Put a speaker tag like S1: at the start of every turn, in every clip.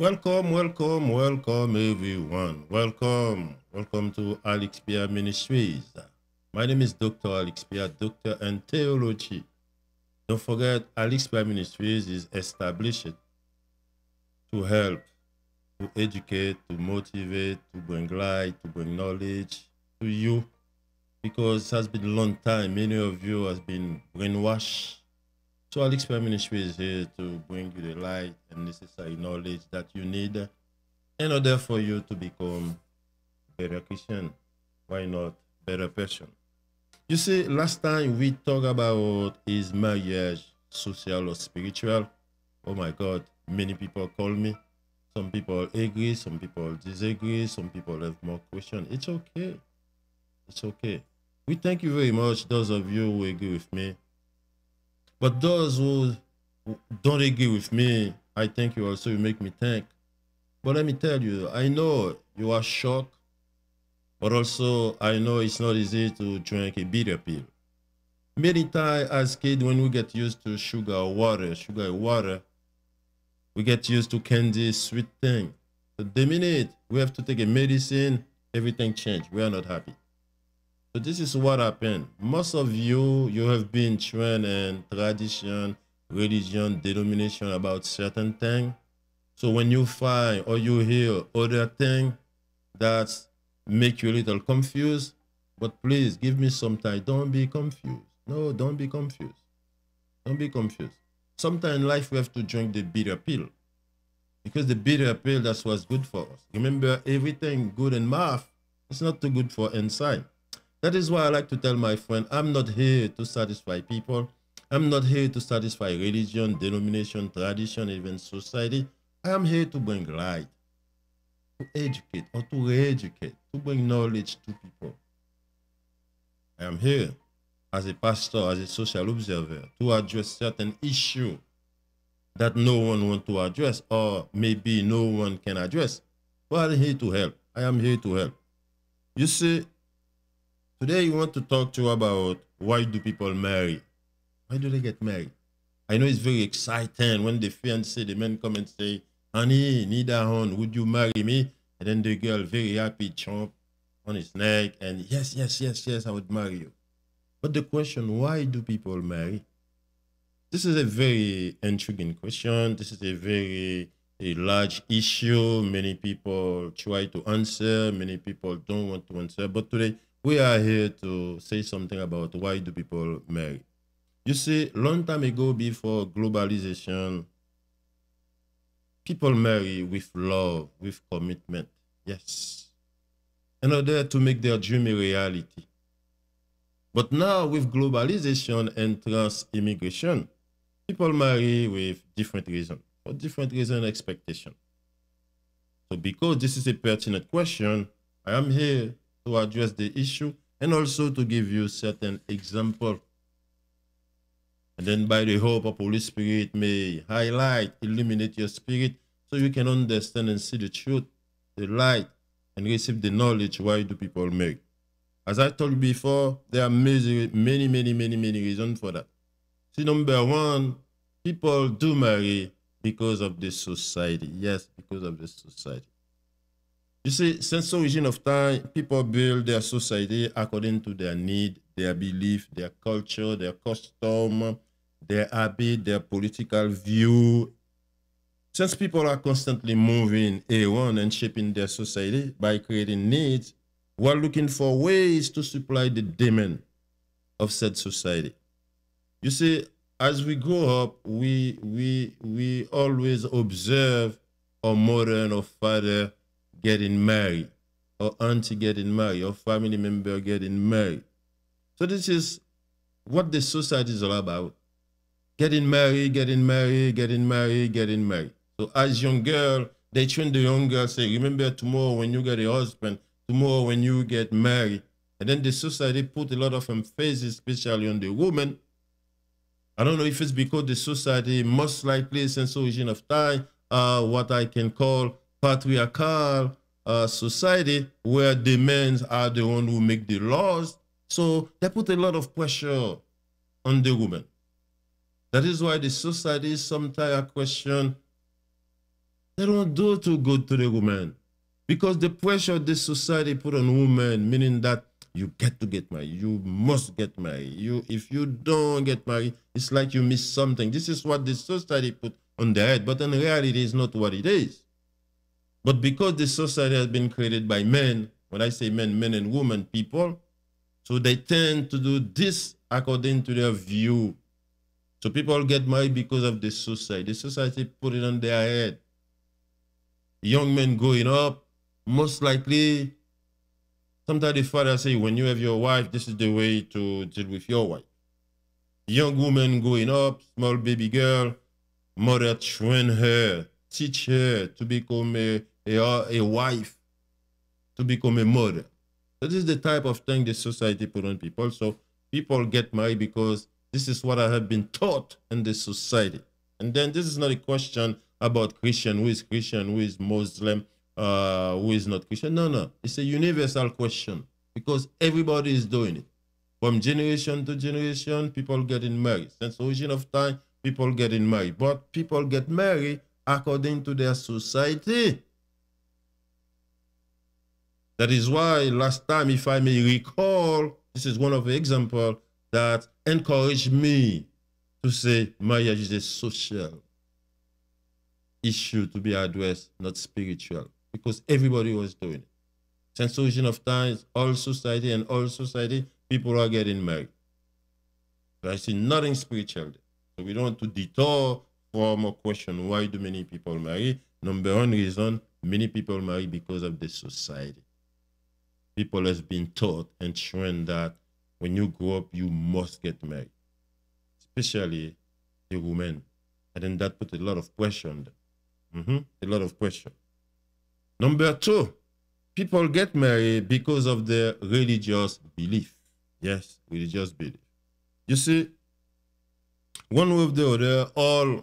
S1: Welcome, welcome, welcome, everyone. Welcome, welcome to Alex Pierre Ministries. My name is Dr. Alex Pierre, doctor in theology. Don't forget, Alex Pierre Ministries is established to help, to educate, to motivate, to bring light, to bring knowledge to you. Because it has been a long time, many of you has been brainwashed. So Alex Pierre Ministries is here to bring you the light and necessary knowledge that you need in order for you to become better Christian. Why not better person? You see, last time we talked about is marriage social or spiritual. Oh my God, many people call me. Some people agree, some people disagree, some people have more questions. It's okay. It's okay. We thank you very much, those of you who agree with me. But those who don't agree with me, I thank you also. You make me thank. But let me tell you, I know you are shocked, but also I know it's not easy to drink a bitter pill. Many times as kids, when we get used to sugar or water, sugar or water, we get used to candy, sweet thing. But the minute we have to take a medicine, everything change. We are not happy. So this is what happened. Most of you, you have been trained in tradition religion, denomination about certain thing. So when you find or you hear other thing that make you a little confused, but please give me some time. Don't be confused. No, don't be confused. Don't be confused. Sometimes in life we have to drink the bitter pill. Because the bitter pill, that's what's good for us. Remember, everything good in mouth is not too good for inside. That is why I like to tell my friend, I'm not here to satisfy people. I'm not here to satisfy religion, denomination, tradition, even society. I am here to bring light, to educate or to re-educate, to bring knowledge to people. I am here as a pastor, as a social observer, to address certain issue that no one want to address or maybe no one can address. But I'm here to help. I am here to help. You see, today we want to talk to you about why do people marry? When do they get married? I know it's very exciting when the fiancé, the men come and say, honey, need a home? would you marry me? And then the girl, very happy, chomp on his neck, and yes, yes, yes, yes, I would marry you. But the question, why do people marry? This is a very intriguing question. This is a very a large issue. Many people try to answer, many people don't want to answer. But today, we are here to say something about why do people marry. You see, long time ago, before globalization, people marry with love, with commitment. Yes. In order to make their dream a reality. But now, with globalization and trans immigration, people marry with different reasons, for different reason expectation. So, because this is a pertinent question, I am here to address the issue and also to give you certain example and then by the help of Holy Spirit may highlight, illuminate your spirit so you can understand and see the truth, the light, and receive the knowledge why do people make. As I told you before, there are many, many, many, many, many reasons for that. See, number one, people do marry because of the society. Yes, because of the society. You see, since origin of time, people build their society according to their need, their belief, their culture, their custom, their habit, their political view. Since people are constantly moving around and shaping their society by creating needs, we're looking for ways to supply the demand of said society. You see, as we grow up, we we we always observe our mother and our father getting married, or auntie getting married, or family member getting married. So this is what the society is all about getting married, getting married, getting married, getting married. So as young girl, they train the young girl say, remember tomorrow when you get a husband, tomorrow when you get married. And then the society put a lot of emphasis, especially on the woman. I don't know if it's because the society most likely since origin of time, uh, what I can call patriarchal uh, society, where the men are the one who make the laws. So they put a lot of pressure on the woman. That is why the society sometimes question, they don't do too good to the woman Because the pressure this society put on women, meaning that you get to get married, you must get married. You, if you don't get married, it's like you miss something. This is what the society put on their head, but in reality, it is not what it is. But because the society has been created by men, when I say men, men and women, people, so they tend to do this according to their view. So people get married because of the society. The society put it on their head. Young men growing up, most likely, sometimes the father say, when you have your wife, this is the way to deal with your wife. Young woman growing up, small baby girl, mother train her, teach her to become a, a, a wife, to become a mother. So this is the type of thing the society put on people. So people get married because this is what I have been taught in this society. And then this is not a question about Christian, who is Christian, who is Muslim, uh, who is not Christian. No, no. It's a universal question because everybody is doing it. From generation to generation, people getting married. Since origin of time, people getting married. But people get married according to their society. That is why last time, if I may recall, this is one of the example that encouraged me to say marriage is a social issue to be addressed, not spiritual, because everybody was doing it. Since of time, all society and all society, people are getting married. I see nothing spiritual So we don't want to detour from a question, why do many people marry? Number one reason, many people marry because of the society. People has been taught and trained that when you grow up, you must get married, especially the women. And then that put a lot of pressure on them. Mm -hmm. A lot of pressure. Number two, people get married because of their religious belief. Yes, religious belief. You see, one way or the other, all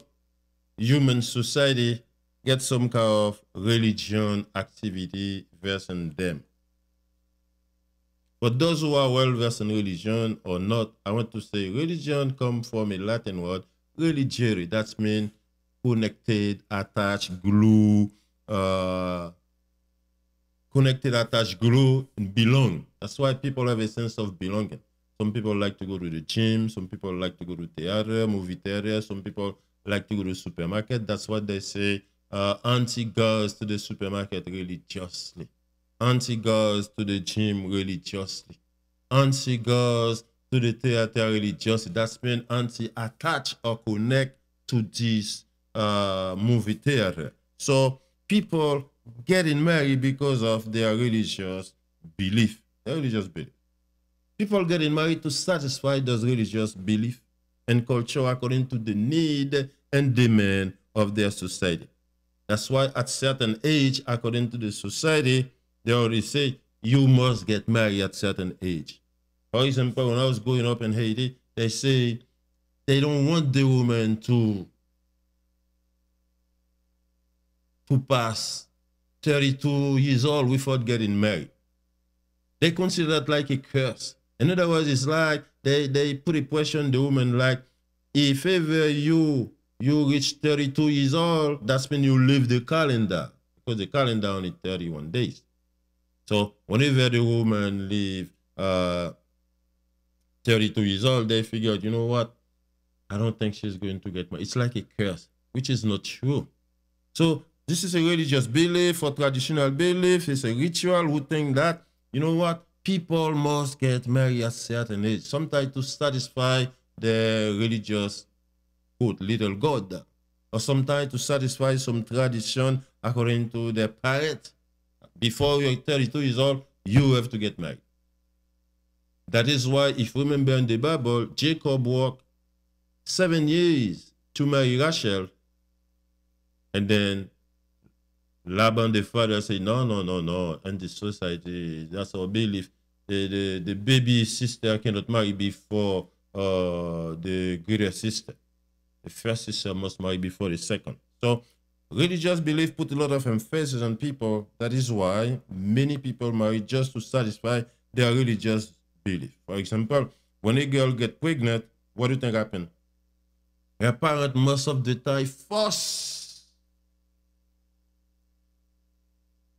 S1: human society get some kind of religion activity versus them. But those who are well versed in religion or not, I want to say religion comes from a Latin word, religere. That means connected, attached, glue, uh, connected, attached, glue, and belong. That's why people have a sense of belonging. Some people like to go to the gym, some people like to go to theater, movie theater, some people like to go to the supermarket. That's what they say, uh, anti goes to the supermarket religiously. Auntie goes to the gym religiously. Auntie goes to the theater religiously. That's when Auntie attached or connect to this uh, movie theater. So people getting married because of their religious belief. Their religious belief. People getting married to satisfy those religious belief and culture according to the need and demand of their society. That's why at certain age, according to the society, they always say you must get married at certain age. For example, when I was growing up in Haiti, they say they don't want the woman to to pass 32 years old without getting married. They consider that like a curse. In other words, it's like they, they put a question on the woman like, if ever you you reach 32 years old, that's when you leave the calendar because the calendar only 31 days. So whenever the woman leave uh, 32 years old, they figured, you know what? I don't think she's going to get married. It's like a curse, which is not true. So this is a religious belief or traditional belief. It's a ritual who think that, you know what? People must get married at certain age, sometimes to satisfy the religious good, little god, or sometimes to satisfy some tradition according to the parents before you're 32 years old, you have to get married. That is why, if you remember in the Bible, Jacob worked seven years to marry Rachel. And then Laban, the father, said, No, no, no, no. And the society, that's our belief. The, the, the baby sister cannot marry before uh, the greater sister. The first sister must marry before the second. So Religious belief put a lot of emphasis on people. That is why many people marry just to satisfy their religious belief. For example, when a girl get pregnant, what do you think happen? Her parent most of the time force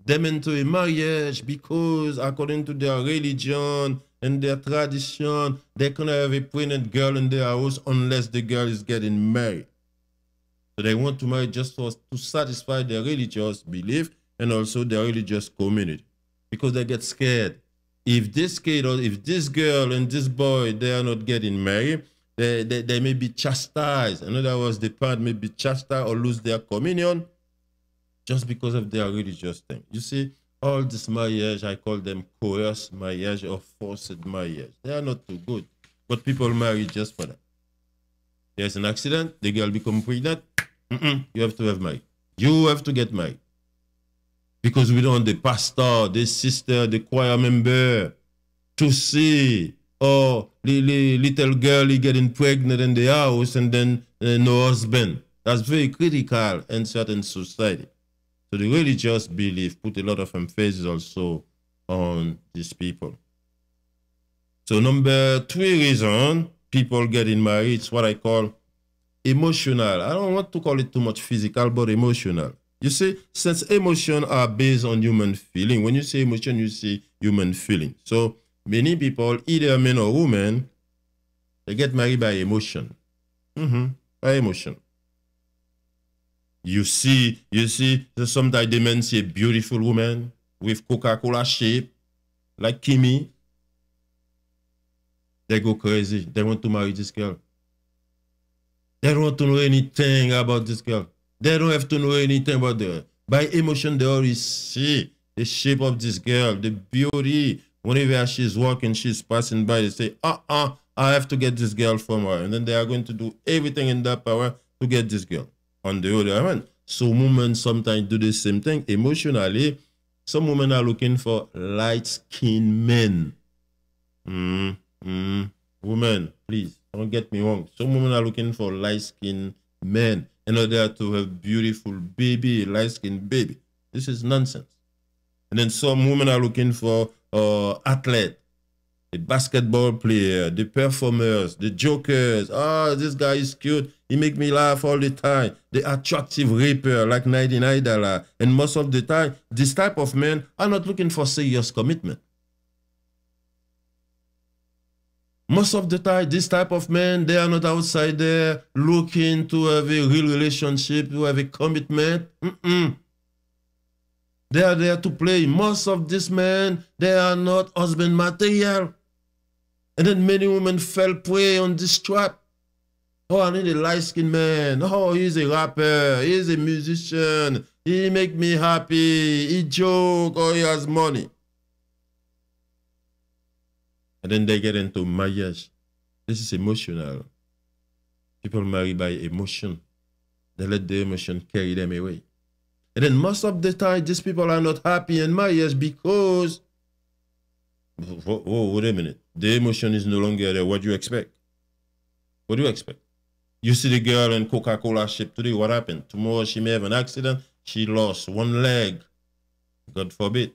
S1: them into a marriage because according to their religion and their tradition, they cannot have a pregnant girl in their house unless the girl is getting married. So they want to marry just for, to satisfy their religious belief and also their religious community because they get scared. If this kid or if this girl and this boy, they are not getting married, they, they, they may be chastised. In other words, the parent may be chastised or lose their communion just because of their religious thing. You see, all this marriage, I call them coerced marriage or forced marriage. They are not too good, but people marry just for that. There's an accident, the girl become pregnant, Mm-mm, you have to have my. You have to get my. Because we don't the pastor, the sister, the choir member to see Oh, the, the little girl is getting pregnant in the house and then uh, no husband. That's very critical in certain society. So the religious belief put a lot of emphasis also on these people. So number three reason people getting married, it's what I call emotional. I don't want to call it too much physical, but emotional. You see, since emotions are based on human feeling, when you say emotion, you see human feeling. So many people, either men or women, they get married by emotion. Mm -hmm. By emotion. You see, you see, sometimes they men see a beautiful woman with Coca-Cola shape, like Kimmy. They go crazy. They want to marry this girl. They don't want to know anything about this girl. They don't have to know anything about her. By emotion, they already see the shape of this girl, the beauty. Whenever she's walking, she's passing by, they say, uh-uh, I have to get this girl from her. And then they are going to do everything in their power to get this girl. On the other hand, some women sometimes do the same thing emotionally. Some women are looking for light-skinned men. Mm, mm, women, please. Don't get me wrong. Some women are looking for light skinned men in order to have beautiful baby, light skinned baby. This is nonsense. And then some women are looking for uh, athlete, the basketball player, the performers, the jokers. Oh, this guy is cute. He make me laugh all the time. The attractive rapper like 99 Dollar. And most of the time, this type of men are not looking for serious commitment. most of the time, this type of men, they are not outside there looking to have a real relationship, to have a commitment. Mm -mm. They are there to play. Most of these men, they are not husband material. And then many women fell prey on this trap. Oh, I need a light-skinned man. Oh, he's a rapper. He's a musician. He make me happy. He joke. Oh, he has money. And then they get into marriage. This is emotional. People marry by emotion. They let the emotion carry them away. And then most of the time, these people are not happy in marriage because, Oh wait a minute. The emotion is no longer there. What do you expect? What do you expect? You see the girl in Coca-Cola ship today, what happened? Tomorrow she may have an accident. She lost one leg. God forbid.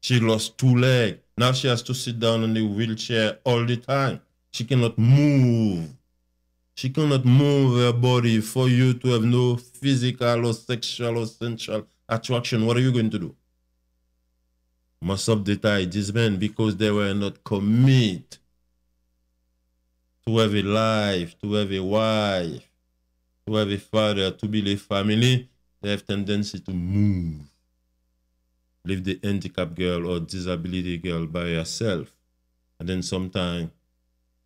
S1: She lost two legs. Now she has to sit down in the wheelchair all the time. She cannot move. She cannot move her body for you to have no physical or sexual or sensual attraction. What are you going to do? Must have the these men, because they were not committed to have a life, to have a wife, to have a father, to build a family, they have tendency to move leave the handicapped girl or disability girl by herself. And then sometimes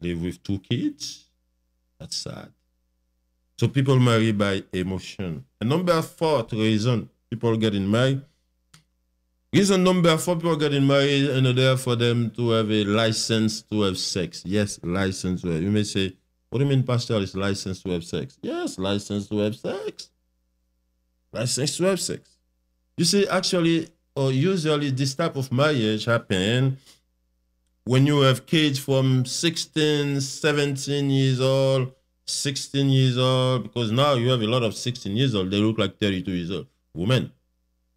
S1: live with two kids. That's sad. So people marry by emotion. And number four reason people getting married. Reason number four people getting married in order for them to have a license to have sex. Yes, license to have. You may say, what do you mean, Pastor, is license to have sex? Yes, license to have sex. License to have sex. You see, actually, or usually this type of marriage happen when you have kids from 16 17 years old 16 years old because now you have a lot of 16 years old they look like 32 years old women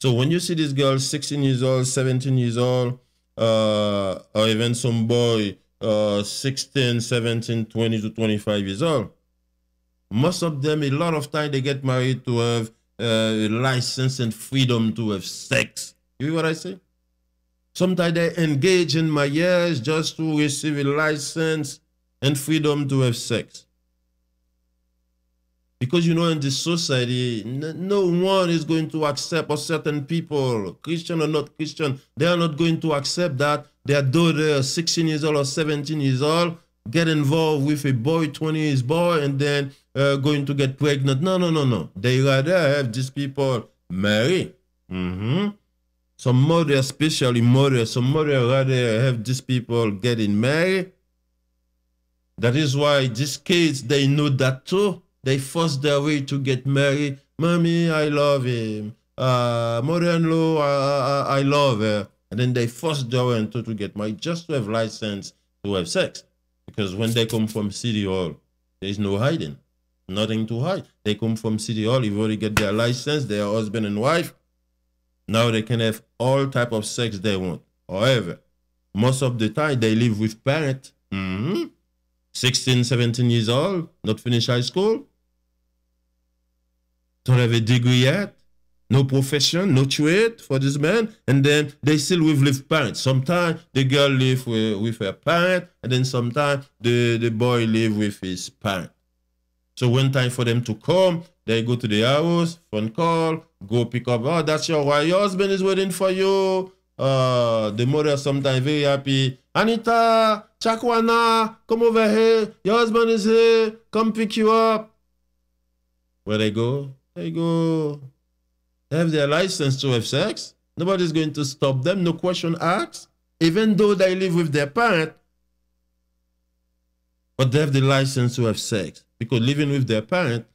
S1: so when you see this girl 16 years old 17 years old uh, or even some boy uh, 16 17 20 to 25 years old most of them a lot of time they get married to have uh, license and freedom to have sex you hear what I say? Sometimes they engage in marriage just to receive a license and freedom to have sex. Because you know, in this society, no one is going to accept, or certain people, Christian or not Christian, they are not going to accept that their daughter, 16 years old or 17 years old, get involved with a boy, 20 years boy, and then uh, going to get pregnant. No, no, no, no. They rather have these people marry. Mm -hmm. Some mothers, especially mothers, some mothers rather have these people getting married. That is why these kids, they know that too. They force their way to get married. Mommy, I love him. Uh, mother-in-law, I, I, I, love her. And then they force their way into to get married just to have license to have sex. Because when they come from city hall, there is no hiding. Nothing to hide. They come from city hall, you've already get their license, their husband and wife. Now they can have all type of sex they want. However, most of the time they live with parents. Mm -hmm. 16, 17 years old, not finished high school. Don't have a degree yet. No profession, no trade for this man. And then they still live with parents. Sometimes the girl live with, with her parent. And then sometimes the, the boy live with his parent. So when time for them to come, they go to the house, phone call, go pick up. Oh, that's your wife. Your husband is waiting for you. Uh, the mother sometimes very happy. Anita, Chakwana, come over here. Your husband is here. Come pick you up. Where they go? They go. They have their license to have sex. Nobody's going to stop them. No question asked. Even though they live with their parent, but they have the license to have sex because living with their parent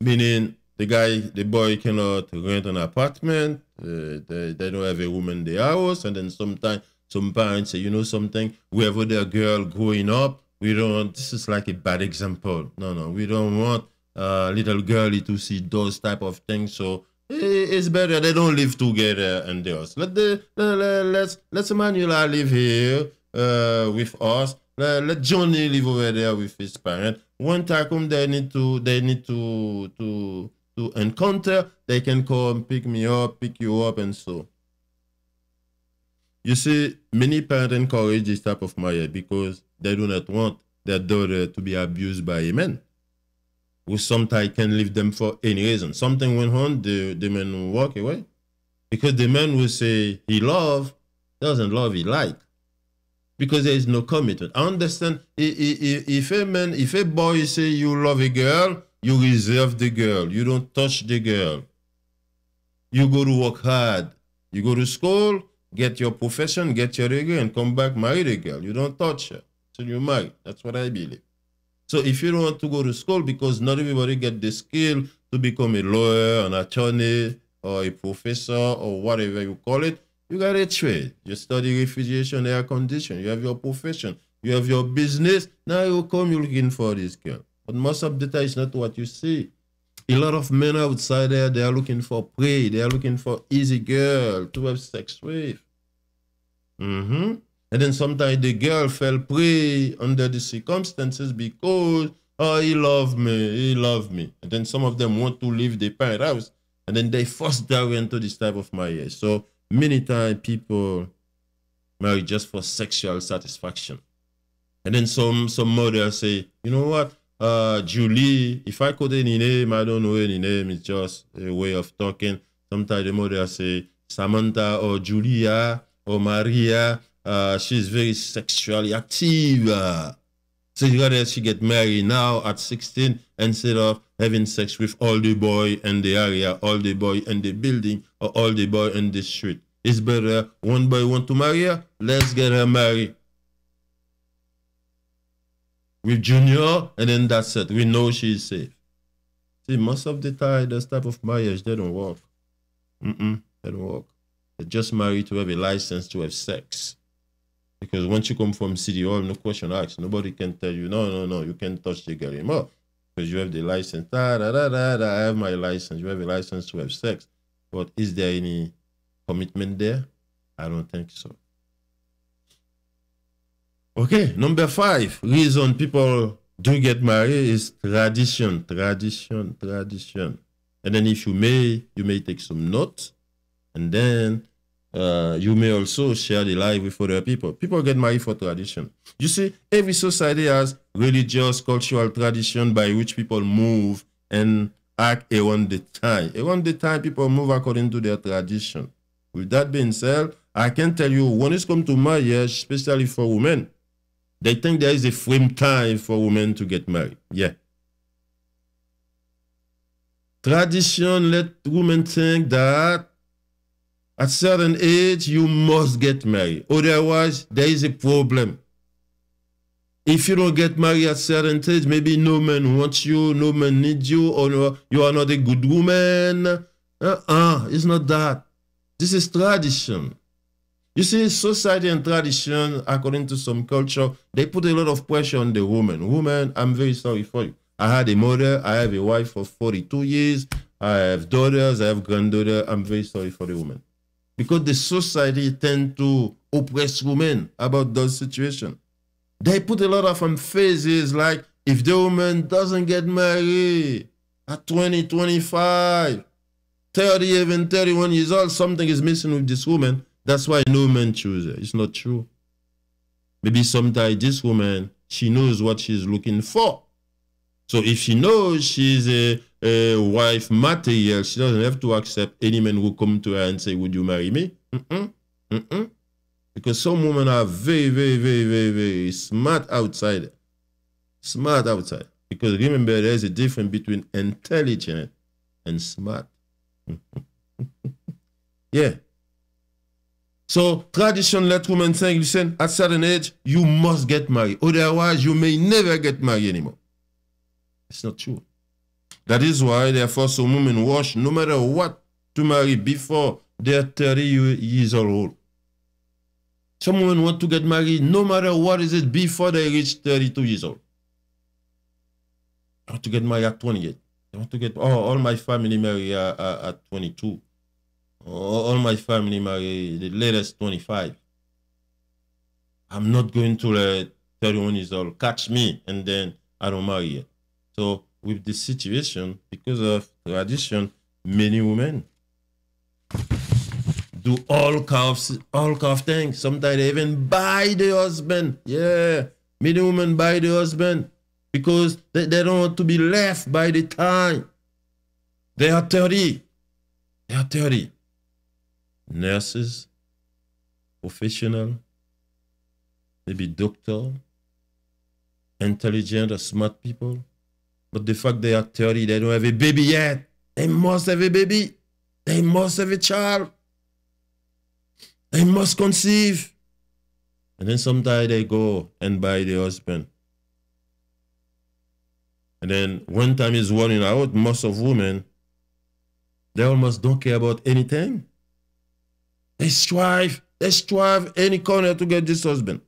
S1: meaning the guy, the boy cannot rent an apartment. Uh, they, they don't have a room in the house. And then sometimes some parents say, you know something, have other girl growing up, we don't, this is like a bad example. No, no, we don't want a uh, little girl to see those type of things. So eh, it's better they don't live together and theirs. Let the let, us let, let's, let Manuela live here uh, with us. Let, let Johnny live over there with his parents. One time they need to they need to to to encounter, they can come pick me up, pick you up, and so. You see, many parents encourage this type of marriage because they do not want their daughter to be abused by a man who sometimes can leave them for any reason. Something went on, the, the man will walk away. Because the man will say he love, doesn't love he like because there is no commitment. I understand if, a man, if a boy say you love a girl, you reserve the girl. You don't touch the girl. You go to work hard. You go to school, get your profession, get your degree, and come back, marry the girl. You don't touch her till you marry. That's what I believe. So if you don't want to go to school because not everybody get the skill to become a lawyer, an attorney, or a professor, or whatever you call it, you got a trade. You study refrigeration, air condition. You have your profession. You have your business. Now you come, you're looking for this girl. But most of the time, it's not what you see. A lot of men outside there, they are looking for prey. They are looking for easy girl to have sex with. Mm-hmm. And then sometimes the girl fell prey under the circumstances because, oh, he loved me, he loved me. And then some of them want to leave the parent house. And then they force their way into this type of marriage. So Many times people marry just for sexual satisfaction. And then some some mother say, you know what, uh, Julie, if I call any name, I don't know any name. It's just a way of talking. Sometimes the mother say Samantha or Julia or Maria. Uh, she's very sexually active. So you gotta she get married now at 16 instead of having sex with all the boy in the area, all the boy in the building, or all the boy in the street. It's better one boy want to marry her, let's get her married. With Junior, and then that's it. We know she's safe. See, most of the time, this type of marriage, they don't work. Mm-mm, they don't work. They just marry to have a license to have sex. Because once you come from city hall, no question asked. Nobody can tell you, no, no, no, you can't touch the girl anymore because you have the license. Da, da, da, da, da, I have my license. You have a license to have sex. But is there any commitment there? I don't think so. Okay, number five reason people do get married is tradition, tradition, tradition. And then if you may, you may take some notes and then uh, you may also share the life with other people. People get married for tradition. You see, every society has religious, cultural tradition by which people move and act around the time. Around the time, people move according to their tradition. With that being said, I can tell you when it's come to marriage, especially for women, they think there is a frame time for women to get married. Yeah. Tradition let women think that at certain age, you must get married. Otherwise, there is a problem. If you don't get married at certain age, maybe no man wants you, no man needs you, or no, you are not a good woman. Uh-uh, it's not that. This is tradition. You see, society and tradition, according to some culture, they put a lot of pressure on the woman. Woman, I'm very sorry for you. I had a mother, I have a wife for 42 years, I have daughters, I have granddaughter. I'm very sorry for the woman because the society tend to oppress women about those situation. They put a lot of emphasis like if the woman doesn't get married at 20, 25, 30, even 31 years old, something is missing with this woman. That's why no man chooses her. It's not true. Maybe sometimes this woman, she knows what she's looking for. So if she knows she's a uh, wife material. She doesn't have to accept any man who come to her and say, would you marry me? Mm -mm, mm because some women are very, very, very, very, very smart outside. Smart outside. Because remember, there's a difference between intelligent and smart. yeah. So tradition let women think, listen, at certain age, you must get married. Otherwise, you may never get married anymore. It's not true. That is why they force women wash no matter what to marry before they are 30 years old. Some women want to get married no matter what is it before they reach 32 years old. I want to get married at 28. I want to get, oh, all my family marry at, uh, uh, at 22. All my family marry the latest 25. I'm not going to let 31 years old catch me and then I don't marry yet. So with the situation because of tradition. Many women do all crafts, all kind things. Sometimes they even buy the husband. Yeah, many women buy the husband because they, they don't want to be left by the time they are 30. They are 30. Nurses, professional, maybe doctor, intelligent or smart people but the fact they are 30, they don't have a baby yet. They must have a baby. They must have a child. They must conceive. And then sometimes they go and buy the husband. And then when time is running out, most of women, they almost don't care about anything. They strive, they strive any corner to get this husband.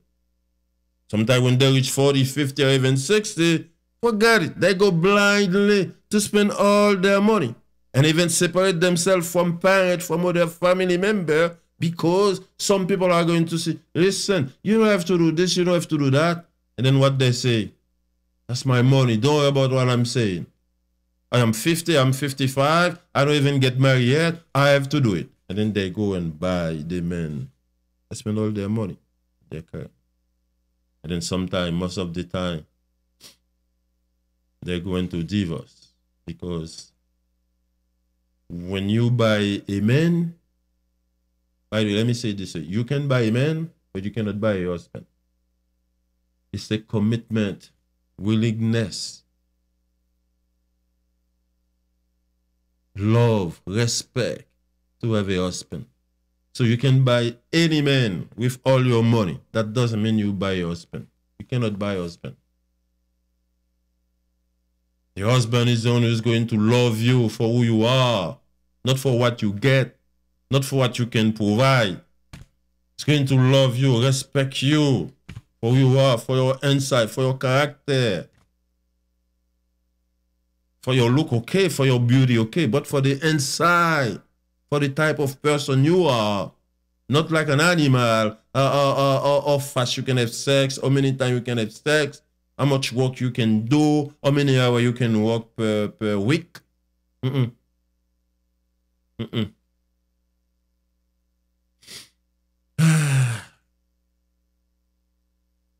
S1: Sometimes when they reach 40, 50, or even 60, Forget it. They go blindly to spend all their money and even separate themselves from parents, from other family members because some people are going to say, listen, you don't have to do this, you don't have to do that. And then what they say, that's my money. Don't worry about what I'm saying. I am 50, I'm 55, I don't even get married yet. I have to do it. And then they go and buy the men. They spend all their money. They care. And then sometimes, most of the time, they're going to divorce because when you buy a man, by the way, let me say this: you can buy a man, but you cannot buy a husband. It's a commitment, willingness, love, respect to have a husband. So you can buy any man with all your money. That doesn't mean you buy a husband. You cannot buy a husband. The husband is the one who's going to love you for who you are, not for what you get, not for what you can provide. He's going to love you, respect you for who you are, for your insight, for your character, for your look, okay, for your beauty, okay, but for the inside, for the type of person you are. Not like an animal, uh, uh, uh, uh, how fast you can have sex, how many times you can have sex, how much work you can do, how many hours you can work per, per week. Mm -mm. Mm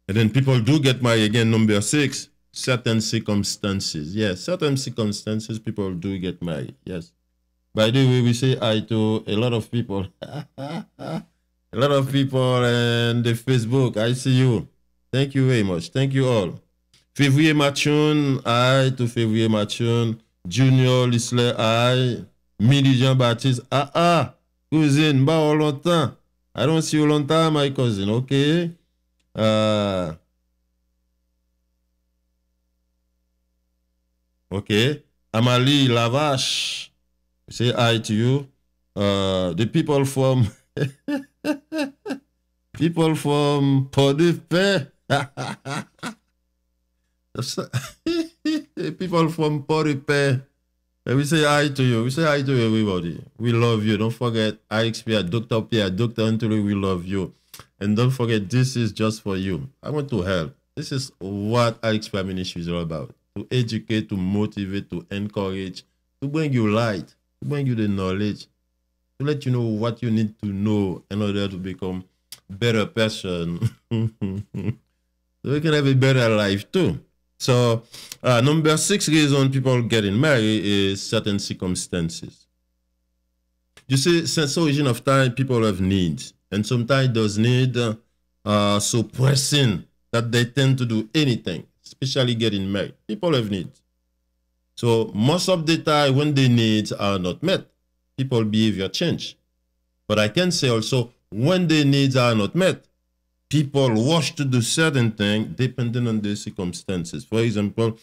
S1: and then people do get my, again, number six, certain circumstances. Yes, certain circumstances, people do get married. Yes. By the way, we say hi to a lot of people. a lot of people and the Facebook. I see you. Thank you very much. Thank you all. Février Mathieu, I to Février Mathieu, Junior Lisle, Milly jean Baptiste, ah, ah, cousin, bah longtemps, longtemps, I don't see you long time, my cousin, okay, Uh, ok, Amali Lavache, say hi to you. Uh, the people from, people from port people from Port Repair, eh, we say hi to you. We say hi to everybody. We love you. Don't forget Alex Dr. Pierre, Dr. Anthony, we love you. And don't forget, this is just for you. I want to help. This is what Alex Pierre Ministry is all about to educate, to motivate, to encourage, to bring you light, to bring you the knowledge, to let you know what you need to know in order to become better person. so we can have a better life too. So uh, number six reason people getting married is certain circumstances. You see, since origin of time, people have needs. And sometimes those needs are so pressing that they tend to do anything, especially getting married. People have needs. So most of the time when the needs are not met, people behavior change. But I can say also when the needs are not met, people rush to do certain things depending on the circumstances. For example,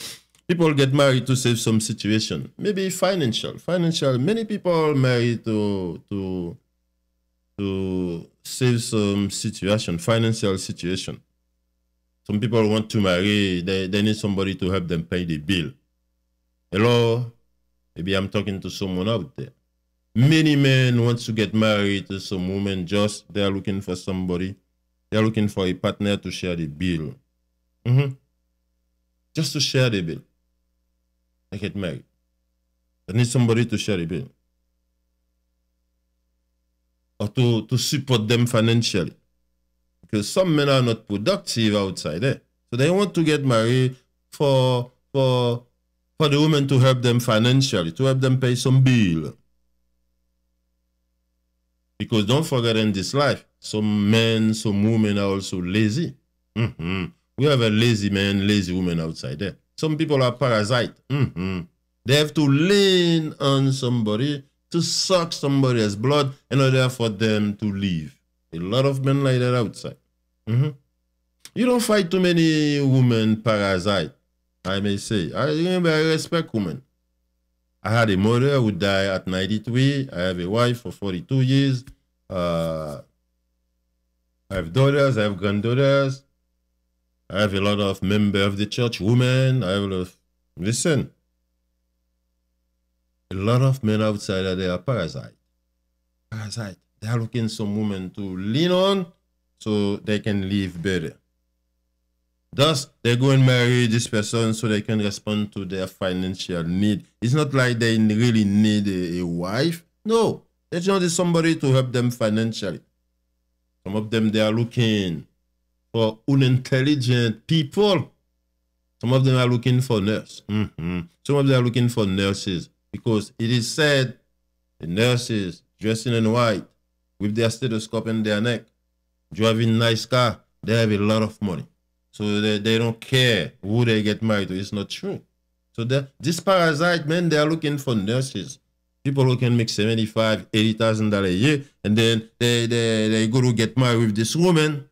S1: people get married to save some situation, maybe financial. Financial, many people marry to to to save some situation, financial situation. Some people want to marry, they, they need somebody to help them pay the bill. Hello, maybe I'm talking to someone out there. Many men want to get married to some woman just they are looking for somebody they're looking for a partner to share the bill. Mm-hmm. Just to share the bill. They get married. They need somebody to share the bill. Or to, to support them financially. Because some men are not productive outside there. Eh? So they want to get married for for for the woman to help them financially, to help them pay some bill. Because don't forget in this life, some men, some women are also lazy. Mm -hmm. We have a lazy man, lazy woman outside there. Some people are parasite. Mm -hmm. They have to lean on somebody to suck somebody's blood in order for them to live. A lot of men like that outside. Mm -hmm. You don't fight too many women parasite, I may say. I remember I respect women. I had a mother who died at 93. I have a wife for 42 years. Uh, I have daughters, I have granddaughters, I have a lot of member of the church, women, I have a lot of, listen, a lot of men outside are they are parasite. Parasite. They are looking some women to lean on so they can live better. Thus, they go and marry this person so they can respond to their financial need. It's not like they really need a, a wife. No, they just need somebody to help them financially. Some of them, they are looking for unintelligent people. Some of them are looking for nurses. Mm -hmm. Some of them are looking for nurses because it is said the nurses dressing in white with their stethoscope in their neck, driving nice car, they have a lot of money. So they, they don't care who they get married to. It's not true. So this parasite, man, they are looking for nurses people who can make 75 80000 dollars a year and then they, they they go to get married with this woman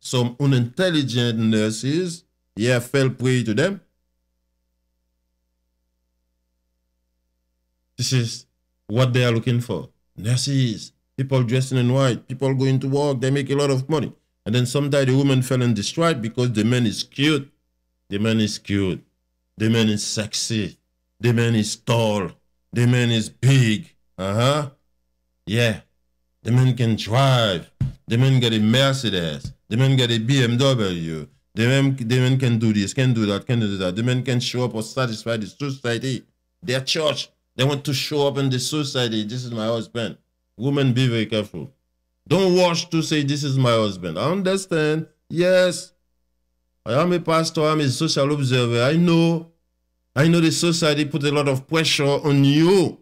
S1: some unintelligent nurses yeah fell prey to them this is what they are looking for nurses people dressing in white people going to work they make a lot of money and then sometimes the woman fell in distraught because the man is cute the man is cute the man is sexy the man is tall the man is big. Uh huh. Yeah. The man can drive. The man got a Mercedes. The man got a BMW. The man, the man can do this, can do that, can do that. The man can show up or satisfy the society, their church. They want to show up in the society. This is my husband. Women, be very careful. Don't watch to say, This is my husband. I understand. Yes. I am a pastor. I'm a social observer. I know I know the society put a lot of pressure on you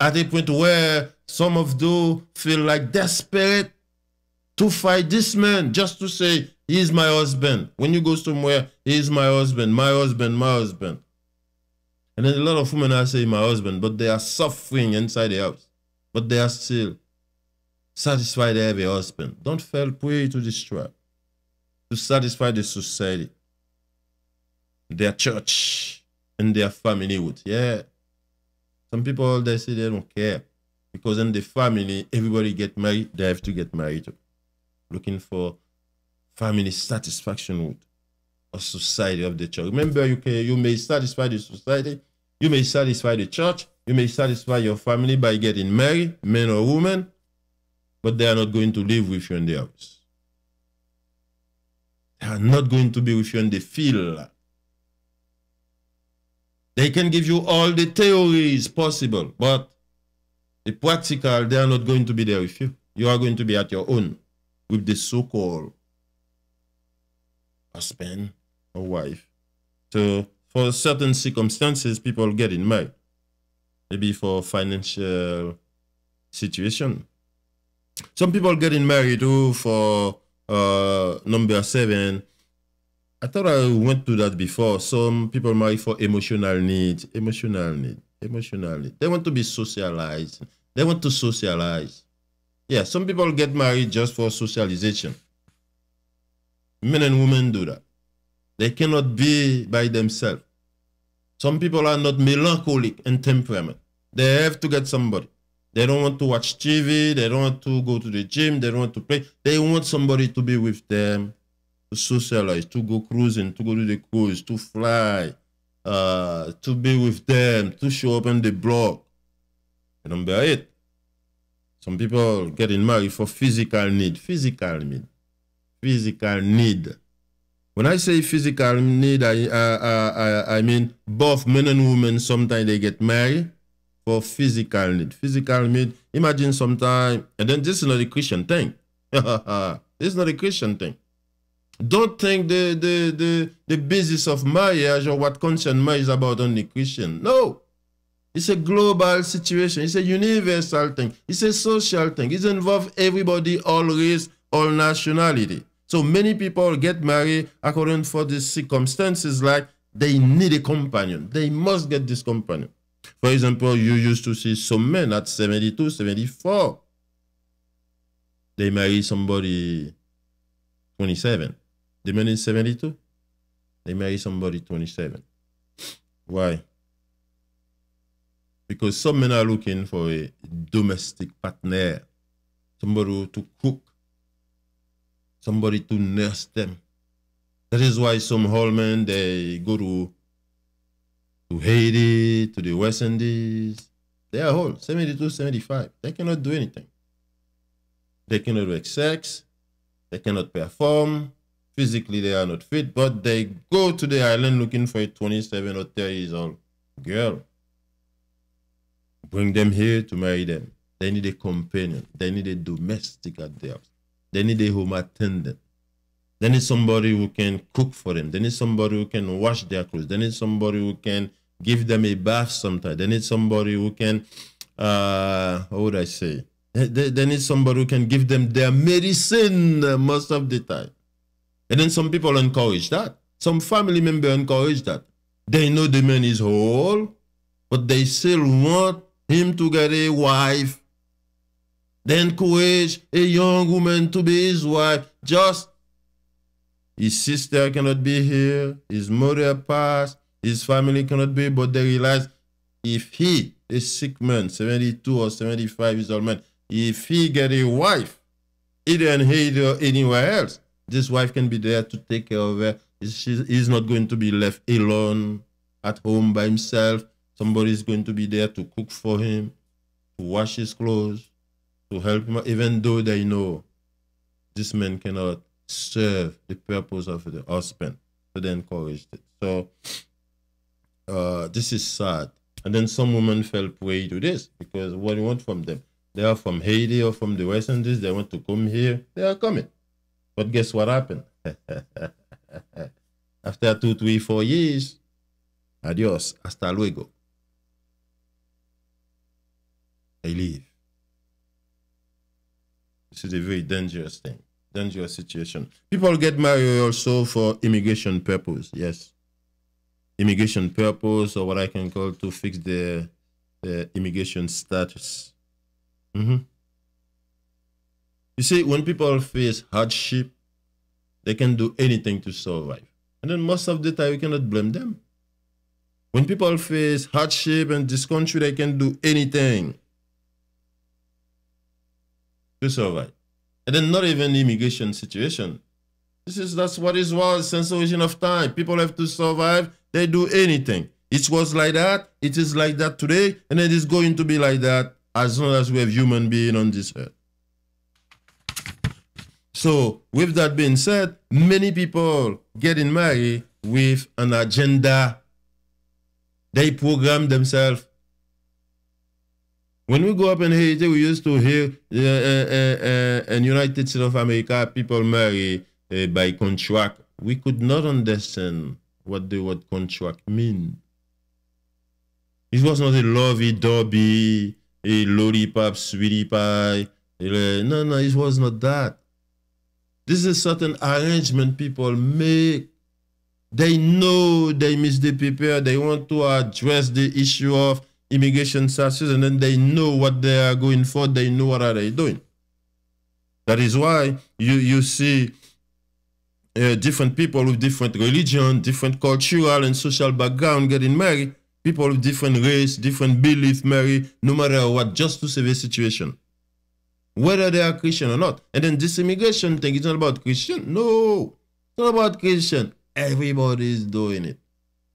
S1: at a point where some of you feel like desperate to fight this man just to say, he's my husband. When you go somewhere, he's my husband, my husband, my husband. And then a lot of women are saying my husband, but they are suffering inside the house. But they are still satisfied they have a husband. Don't fall prey to this trap. To satisfy the society, their church, in their family would. Yeah. Some people they say they don't care because in the family everybody get married. They have to get married, looking for family satisfaction with a society of the church. Remember, you can you may satisfy the society, you may satisfy the church, you may satisfy your family by getting married, men or women, but they are not going to live with you in the house. They are not going to be with you in the field they can give you all the theories possible, but the practical, they are not going to be there with you. You are going to be at your own with the so called husband or wife. So, for certain circumstances, people get in mind. Maybe for financial situation. Some people getting married too oh, for uh, number seven I thought I went to that before. Some people marry for emotional needs, emotional need, emotional need. They want to be socialized. They want to socialize. Yeah, some people get married just for socialization. Men and women do that. They cannot be by themselves. Some people are not melancholic in temperament. They have to get somebody. They don't want to watch TV. They don't want to go to the gym. They don't want to play. They want somebody to be with them socialize, to go cruising, to go to the cruise, to fly, uh, to be with them, to show up on the block. And number eight, some people getting married for physical need, physical need, physical need. When I say physical need, I, I, I, I mean both men and women, sometimes they get married for physical need. Physical need, imagine sometime, and then this is not a Christian thing. this is not a Christian thing. Don't think the, the, the, the business of marriage or what concern marriage is about only Christian. No. It's a global situation. It's a universal thing. It's a social thing. It involves everybody, all race, all nationality. So many people get married according for the circumstances like they need a companion. They must get this companion. For example, you used to see some men at 72, 74. They marry somebody 27. The man is 72. They marry somebody 27. Why? Because some men are looking for a domestic partner, somebody to cook, somebody to nurse them. That is why some whole men, they go to, to Haiti, to the West Indies. They are whole, 72, 75. They cannot do anything. They cannot do sex. They cannot perform physically they are not fit, but they go to the island looking for a 27 or 30 years old girl. Bring them here to marry them. They need a companion. They need a domestic at their house. They need a home attendant. They need somebody who can cook for them. They need somebody who can wash their clothes. They need somebody who can give them a bath sometimes. They need somebody who can, uh, how would I say? They, they, they need somebody who can give them their medicine most of the time. And then some people encourage that. Some family member encourage that. They know the man is whole, but they still want him to get a wife. They encourage a young woman to be his wife. Just his sister cannot be here, his mother passed, his family cannot be, but they realize if he, a sick man, 72 or 75 years old man, if he get a wife, he do not hate her anywhere else this wife can be there to take care of her. he's not going to be left alone at home by himself. Somebody is going to be there to cook for him, to wash his clothes, to help him, even though they know this man cannot serve the purpose of the husband. So they encouraged it. So uh, this is sad. And then some women fell prey to this because what do you want from them? They are from Haiti or from the West Indies. They want to come here. They are coming. But guess what happened? After two, three, four years, adios, hasta luego. They leave. This is a very dangerous thing, dangerous situation. People get married also for immigration purpose, yes. Immigration purpose, or what I can call to fix their, their immigration status. Mm -hmm. You see, when people face hardship, they can do anything to survive. And then most of the time, you cannot blame them. When people face hardship in this country, they can do anything to survive. And then not even immigration situation. This is that's what it was since origin of time. People have to survive. They do anything. It was like that. It is like that today, and it is going to be like that as long as we have human being on this earth. So, with that being said, many people getting married with an agenda. They program themselves. When we go up in Haiti, we used to hear uh, uh, uh, uh in United States of America, people marry uh, by contract. We could not understand what the word contract mean. It was not a lovey-dovey, a lollipop, sweetie pie. Uh, no, no, it was not that. This is certain arrangement people make. They know they miss the paper. They want to address the issue of immigration status, and then they know what they are going for. They know what are they doing. That is why you you see uh, different people with different religion, different cultural and social background getting married. People with different race, different belief marry, no matter what, just to save a situation whether they are Christian or not. And then this immigration thing is not about Christian. No, it's not about Christian. Everybody is doing it.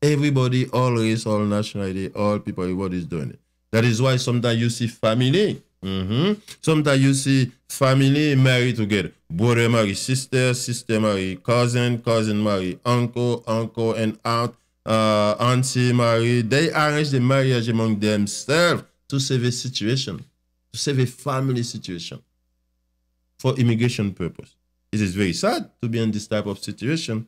S1: Everybody, all race, all nationality, all people, everybody is doing it. That is why sometimes you see family. Mm -hmm. Sometimes you see family marry together. Brother marry sister, sister marry cousin, cousin marry uncle, uncle and aunt, uh, auntie marry. They arrange the marriage among themselves to save a situation save a family situation for immigration purpose. It is very sad to be in this type of situation.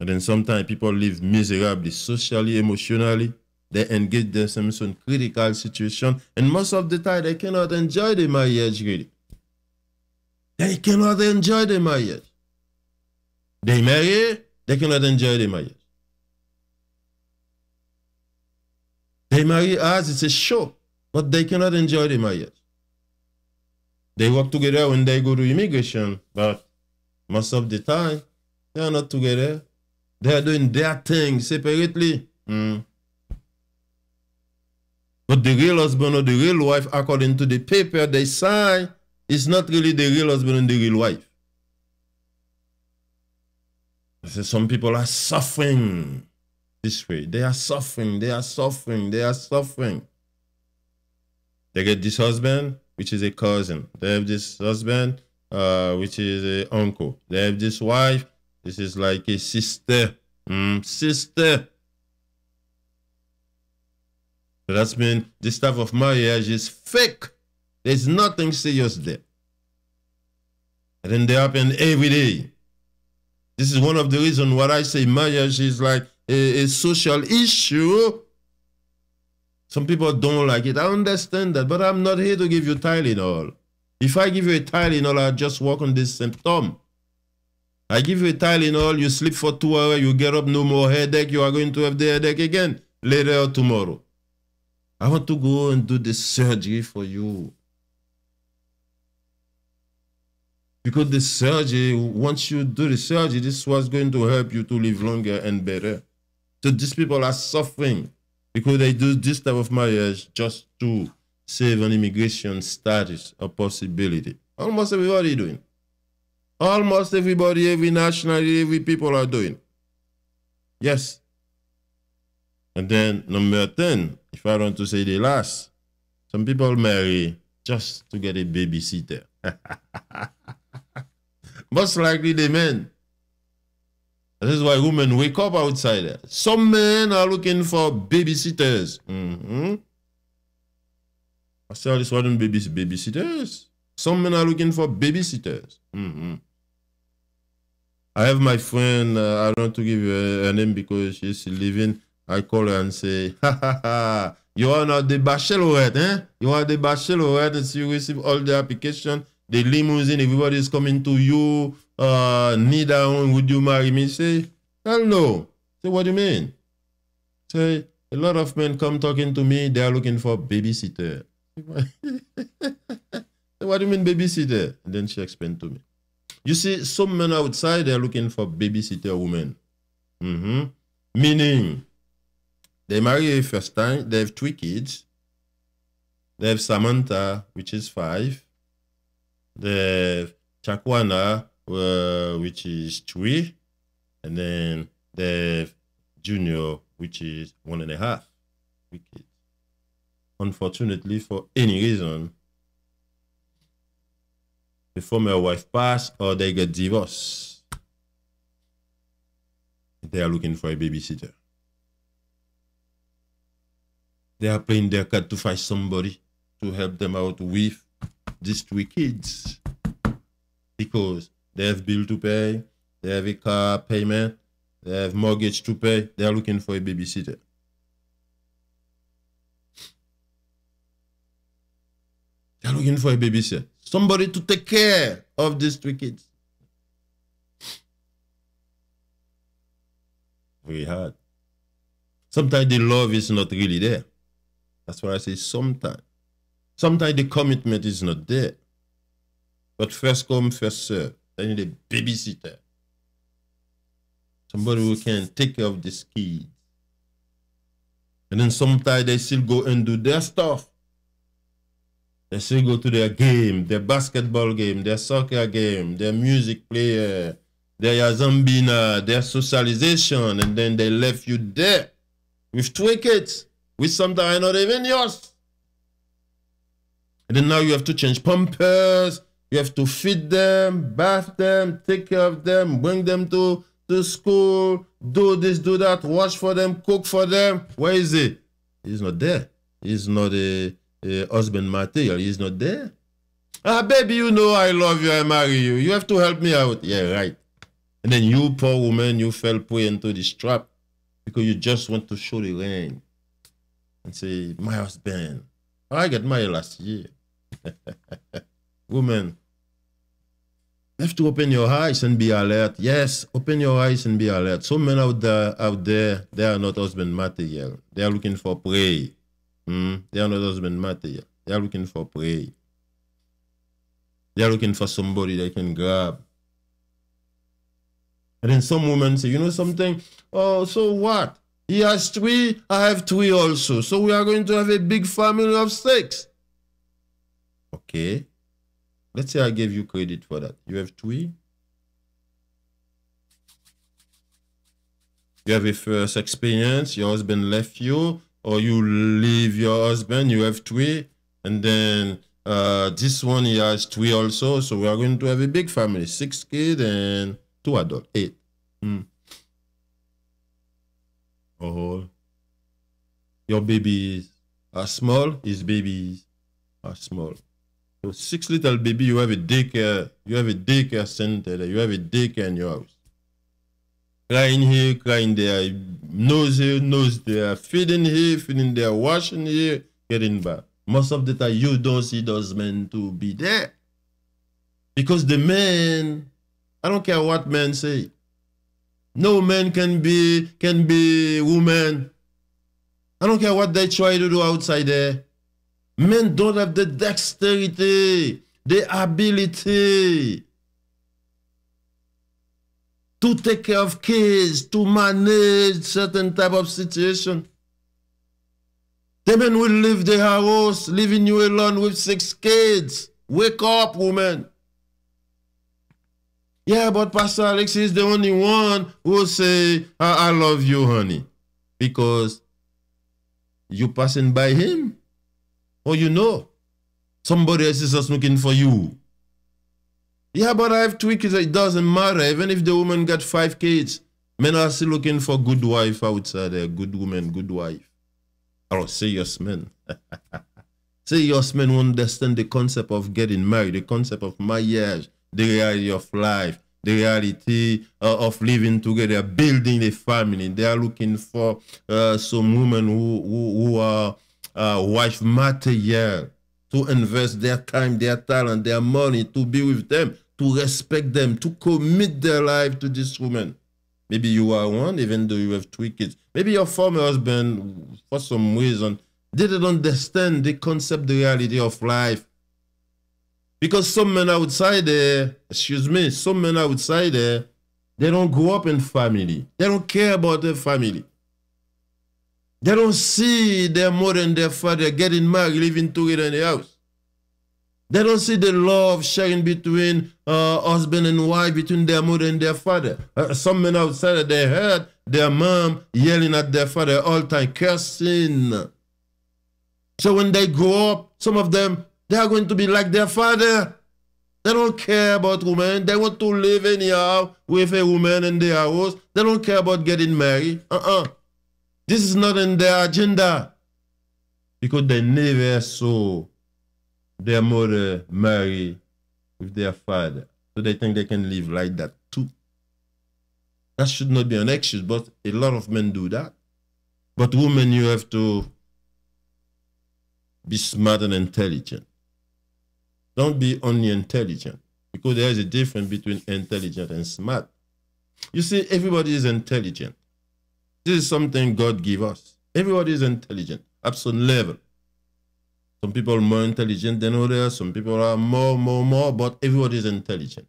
S1: And then sometimes people live miserably, socially, emotionally. They engage themselves in critical situation. And most of the time, they cannot enjoy the marriage really. They cannot enjoy the marriage. They marry, they cannot enjoy the marriage. They marry as it's a show but they cannot enjoy the marriage. They work together when they go to immigration, but most of the time they are not together. They are doing their thing separately. Mm. But the real husband or the real wife, according to the paper they sign, is not really the real husband and the real wife. say some people are suffering this way. They are suffering. They are suffering. They are suffering. They get this husband, which is a cousin. They have this husband, uh, which is a uncle. They have this wife. This is like a sister. Mm, sister. So that's mean this type of marriage is fake. There's nothing serious there. And then they happen every day. This is one of the reasons why I say marriage is like a, a social issue some people don't like it. I understand that, but I'm not here to give you Tylenol. If I give you a Tylenol, I just work on this symptom. I give you a Tylenol, you sleep for two hours, you get up, no more headache, you are going to have the headache again later or tomorrow. I want to go and do the surgery for you. Because the surgery, once you do the surgery, this was going to help you to live longer and better. So these people are suffering. Because they do this type of marriage just to save an immigration status or possibility. Almost everybody doing. Almost everybody, every nationality, every people are doing. Yes. And then number 10, if I want to say the last, some people marry just to get a babysitter. Most likely the men that is why women wake up outside. Some men are looking for babysitters. Mm -hmm. I saw this one babys babysitters. Some men are looking for babysitters. Mm -hmm. I have my friend, uh, I don't want to give her a name because she's living. I call her and say, ha ha ha, you are not the bachelorette, eh? You are the bachelorette, so you receive all the application, the limousine, everybody is coming to you uh, knee down, would you marry me? Say, hell no. Say, what do you mean? Say, a lot of men come talking to me, they are looking for babysitter. what do you mean babysitter? And then she explained to me. You see, some men outside, they're looking for babysitter women. Mm -hmm. Meaning, they marry a first time, they have three kids. They have Samantha, which is five. They have Chakwana, uh, which is three, and then the junior, which is one and a half wickets. Unfortunately, for any reason, the former wife passed or they get divorced. They are looking for a babysitter. They are playing their card to find somebody to help them out with these three kids because they have bill to pay. They have a car payment. They have mortgage to pay. They are looking for a babysitter. They are looking for a babysitter. Somebody to take care of these three kids. Very hard. Sometimes the love is not really there. That's why I say sometimes. Sometimes the commitment is not there. But first come, first serve. They need a babysitter. Somebody who can take care of these kids. And then sometimes they still go and do their stuff. They still go to their game, their basketball game, their soccer game, their music player, their yazambina, their socialization, and then they left you there with two kids, with something not even yours. And then now you have to change pumpers. You have to feed them, bath them, take care of them, bring them to, to school, do this, do that, wash for them, cook for them. Where is he? He's not there. He's not a, a husband material. He's not there. Ah, baby, you know I love you, I marry you. You have to help me out. Yeah, right. And then you, poor woman, you fell prey into this trap because you just want to show the ring and say, my husband, I got married last year. Woman, have to open your eyes and be alert. Yes, open your eyes and be alert. So men out there, out there, they are not husband material. They are looking for prey. Mm? They are not husband material. They are looking for prey. They are looking for somebody they can grab. And then some women say, you know something? Oh, so what? He has three, I have three also. So we are going to have a big family of six. Okay. Let's say I gave you credit for that. You have three. You have a first experience, your husband left you, or you leave your husband, you have three. And then uh, this one, he has three also. So we are going to have a big family, six kids and two adults, eight. Mm. Oh, your babies are small, his babies are small. So six little baby, you have a daycare, you have a daycare center, you have a daycare in your house. Crying here, crying there, nose here, nose there, feeding here, feeding there, washing here, getting back. Most of the time, you don't see those men to be there. Because the men, I don't care what men say. No man can be, can be woman. I don't care what they try to do outside there men don't have the dexterity, the ability to take care of kids, to manage certain type of situation. The men will leave the house, leaving you alone with six kids. Wake up, woman. Yeah, but Pastor Alex is the only one who will say, I, I love you, honey. Because you passing by him. Or you know, somebody else is just looking for you. Yeah, but I have two kids. It doesn't matter. Even if the woman got five kids, men are still looking for good wife outside there. Good woman, good wife. Or oh, serious men. serious men won't understand the concept of getting married, the concept of marriage, the reality of life, the reality uh, of living together, building a family. They are looking for uh, some women who, who, who are uh, wife material, to invest their time, their talent, their money, to be with them, to respect them, to commit their life to this woman. Maybe you are one, even though you have three kids. Maybe your former husband, for some reason, didn't understand the concept, the reality of life. Because some men outside there, excuse me, some men outside there, they don't grow up in family. They don't care about their family. They don't see their mother and their father getting married, living together in the house. They don't see the love sharing between uh, husband and wife, between their mother and their father. Uh, some men outside, they heard their mom yelling at their father all the time, cursing. So when they grow up, some of them, they are going to be like their father. They don't care about women. They want to live anyhow with a woman in their house. They don't care about getting married. Uh-uh. This is not in their agenda because they never saw their mother marry with their father. So they think they can live like that too. That should not be an excuse, but a lot of men do that. But women, you have to be smart and intelligent. Don't be only intelligent because there is a difference between intelligent and smart. You see, everybody is intelligent. This is something God give us. Everybody is intelligent at some level. Some people are more intelligent than others. Some people are more, more, more, but everybody is intelligent.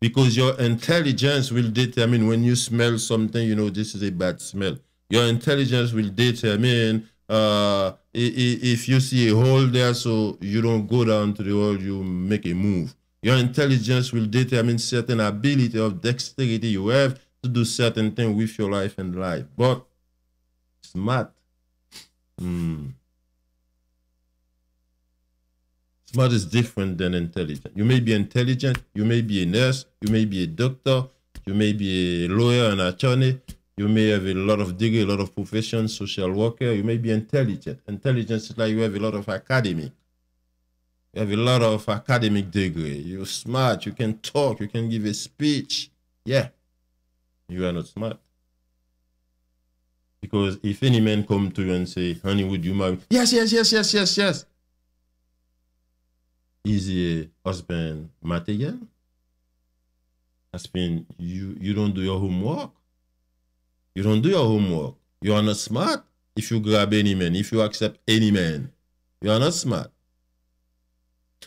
S1: Because your intelligence will determine when you smell something, you know, this is a bad smell. Your intelligence will determine uh, if you see a hole there, so you don't go down to the hole, you make a move. Your intelligence will determine certain ability of dexterity you have to do certain things with your life and life. But smart. Mm. Smart is different than intelligent. You may be intelligent, you may be a nurse, you may be a doctor, you may be a lawyer, an attorney, you may have a lot of degree, a lot of profession, social worker, you may be intelligent. Intelligence is like you have a lot of academic. You have a lot of academic degree. You're smart, you can talk, you can give a speech. Yeah you are not smart. Because if any man come to you and say, honey, would you marry? Yes, yes, yes, yes, yes, yes. Is a husband material? been you, you don't do your homework. You don't do your homework. You are not smart if you grab any man, if you accept any man. You are not smart.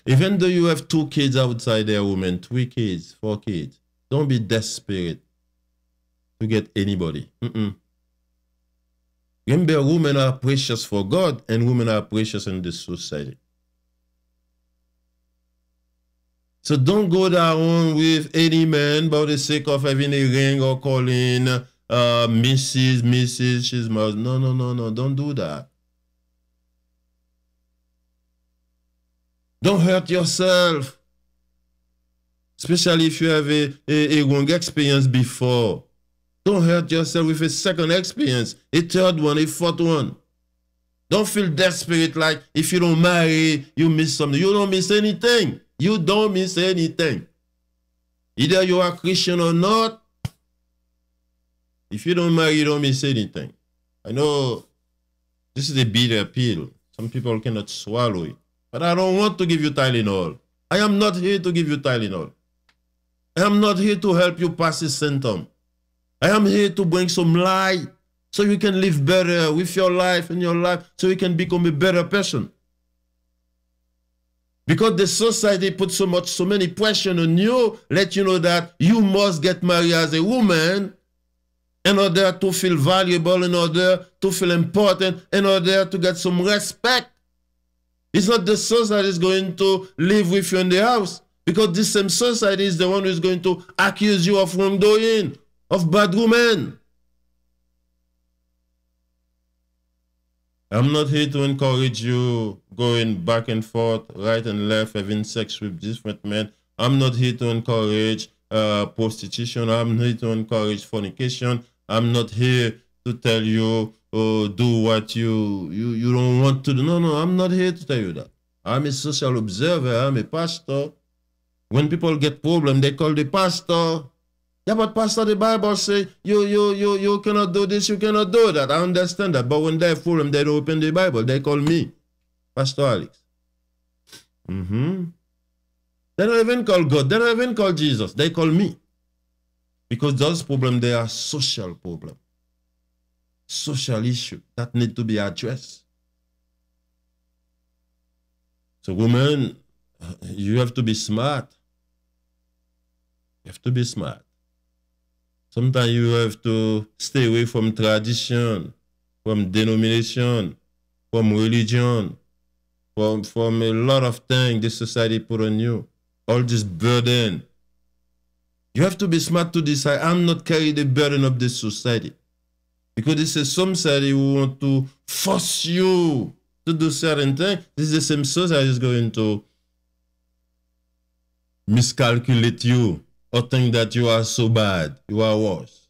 S1: Even though you have two kids outside there, woman, three kids, four kids, don't be desperate get anybody. mm Remember, women are precious for God and women are precious in this society. So don't go down with any man by the sake of having a ring or calling uh, Mrs., Mrs., she's my... No, no, no, no, don't do that. Don't hurt yourself. Especially if you have a, a wrong experience before. Don't hurt yourself with a second experience, a third one, a fourth one. Don't feel desperate like if you don't marry, you miss something. You don't miss anything. You don't miss anything. Either you are Christian or not, if you don't marry, you don't miss anything. I know this is a bitter pill. Some people cannot swallow it. But I don't want to give you Tylenol. I am not here to give you Tylenol. I am not here to help you pass a symptom. I am here to bring some light so you can live better with your life and your life so you can become a better person. Because the society puts so much, so many pressure on you, let you know that you must get married as a woman in order to feel valuable, in order to feel important, in order to get some respect. It's not the society is going to live with you in the house because this same society is the one who is going to accuse you of wrongdoing of bad women. I'm not here to encourage you going back and forth, right and left, having sex with different men. I'm not here to encourage uh, prostitution. I'm not here to encourage fornication. I'm not here to tell you oh, do what you, you you don't want to do. No, no, I'm not here to tell you that. I'm a social observer. I'm a pastor. When people get problem, they call the pastor. Yeah, but Pastor, the Bible say you you you you cannot do this, you cannot do that. I understand that. But when they them, they open the Bible, they call me Pastor Alex. Mm-hmm. They don't even call God. They don't even call Jesus. They call me. Because those problems, they are social problems. Social issue that need to be addressed. So women, you have to be smart. You have to be smart. Sometimes you have to stay away from tradition, from denomination, from religion, from a lot of things this society put on you. All this burden. You have to be smart to decide, I'm not carrying the burden of this society. Because this is some society who want to force you to do certain things. This is the same society that is going to miscalculate you. or think that you are so bad, you are worse.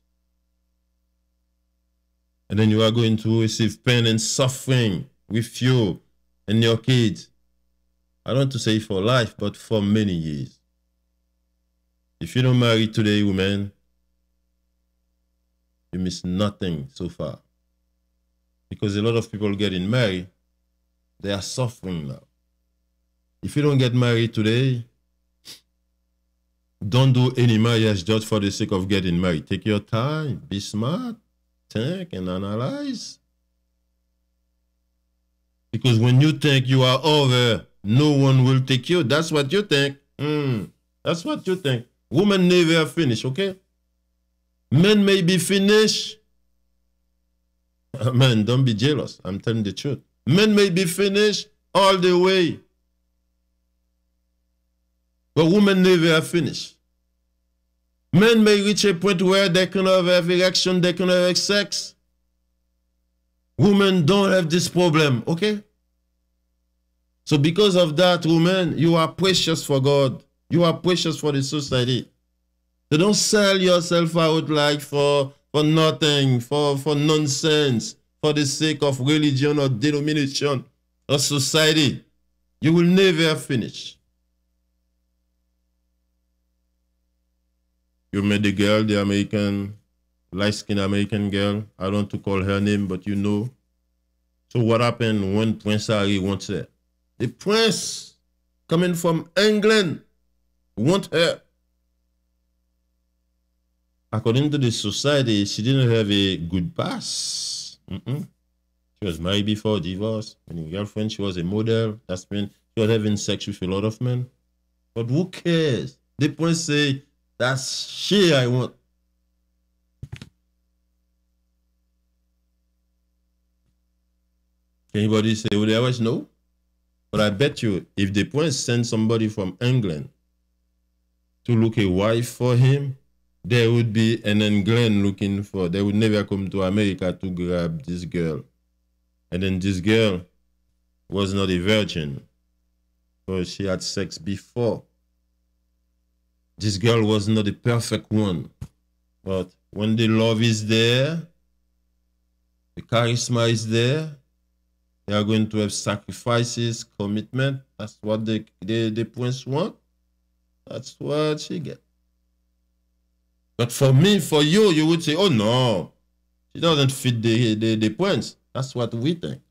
S1: And then you are going to receive pain and suffering with you and your kids. I don't want to say for life, but for many years. If you don't marry today, woman, you miss nothing so far. Because a lot of people getting married, they are suffering now. If you don't get married today, don't do any marriage just for the sake of getting married. Take your time, be smart, think and analyze. Because when you think you are over, no one will take you. That's what you think. Mm, that's what you think. Women never finish, okay? Men may be finished. Man, don't be jealous. I'm telling the truth. Men may be finished all the way. But women never have finished. Men may reach a point where they can have erection, they can have sex. Women don't have this problem, okay? So because of that, women, you are precious for God. You are precious for the society. So don't sell yourself out like for, for nothing, for, for nonsense, for the sake of religion or denomination or society. You will never finish. you met the girl, the American, light skinned American girl. I don't want to call her name, but you know. So what happened when Prince Harry wants her? The prince coming from England want her. According to the society, she didn't have a good pass. Mm -mm. She was married before, divorced, and a girlfriend. She was a model. That's when she was having sex with a lot of men. But who cares? The prince say that's she I want. Anybody say, would they always know? But I bet you, if the prince sent somebody from England to look a wife for him, there would be an England looking for. They would never come to America to grab this girl. And then this girl was not a virgin, for she had sex before this girl was not the perfect one. But when the love is there, the charisma is there, they are going to have sacrifices, commitment. That's what the, the, the prince want. That's what she get. But for me, for you, you would say, oh no, she doesn't fit the, the, the prince. That's what we think.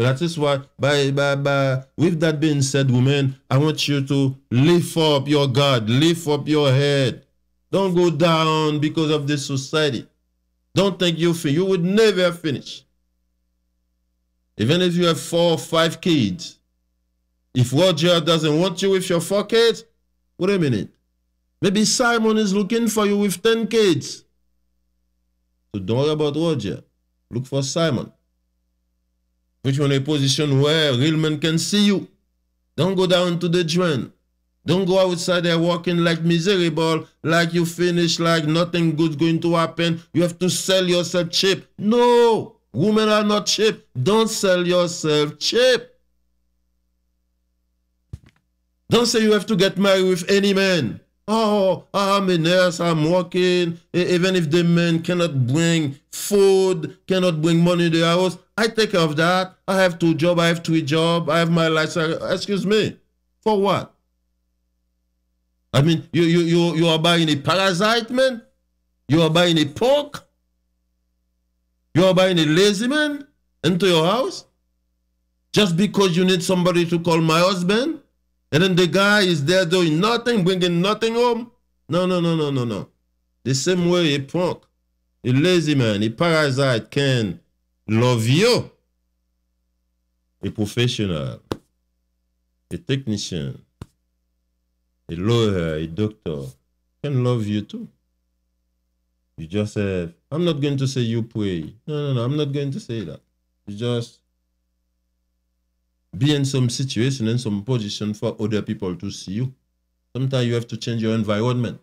S1: That is why, by, by, by, with that being said, women, I want you to lift up your God, lift up your head. Don't go down because of this society. Don't think you finish. You would never finish. Even if you have four or five kids, if Roger doesn't want you with your four kids, wait a minute. Maybe Simon is looking for you with 10 kids. So don't worry about Roger. Look for Simon which one in a position where real men can see you. Don't go down to the drain. Don't go outside there walking like miserable, like you finish, like nothing good's going to happen. You have to sell yourself cheap. No, women are not cheap. Don't sell yourself cheap. Don't say you have to get married with any man. Oh, I'm a nurse, I'm working. Even if the men cannot bring food, cannot bring money to the house, I take care of that. I have two jobs. I have three jobs. I have my license. Excuse me, for what? I mean, you you you you are buying a parasite man. You are buying a pork. You are buying a lazy man into your house just because you need somebody to call my husband and then the guy is there doing nothing, bringing nothing home. No, no, no, no, no, no. The same way a punk, a lazy man, a parasite can love you. A professional, a technician, a lawyer, a doctor can love you too. You just have, I'm not going to say you pray. No, no, no, I'm not going to say that. You just be in some situation, in some position for other people to see you. Sometimes you have to change your environment.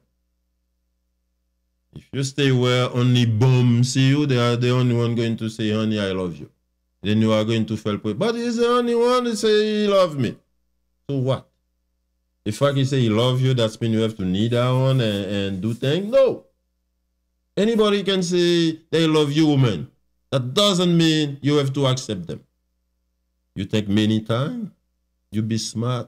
S1: If you stay where only bombs see you, they are the only one going to say, honey, I love you. Then you are going to feel pray. But he's the only one to say he love me. So what? If I can say he love you, that's mean you have to kneel down and, and do things? No. Anybody can say they love you, woman. That doesn't mean you have to accept them. You think many time. You be smart.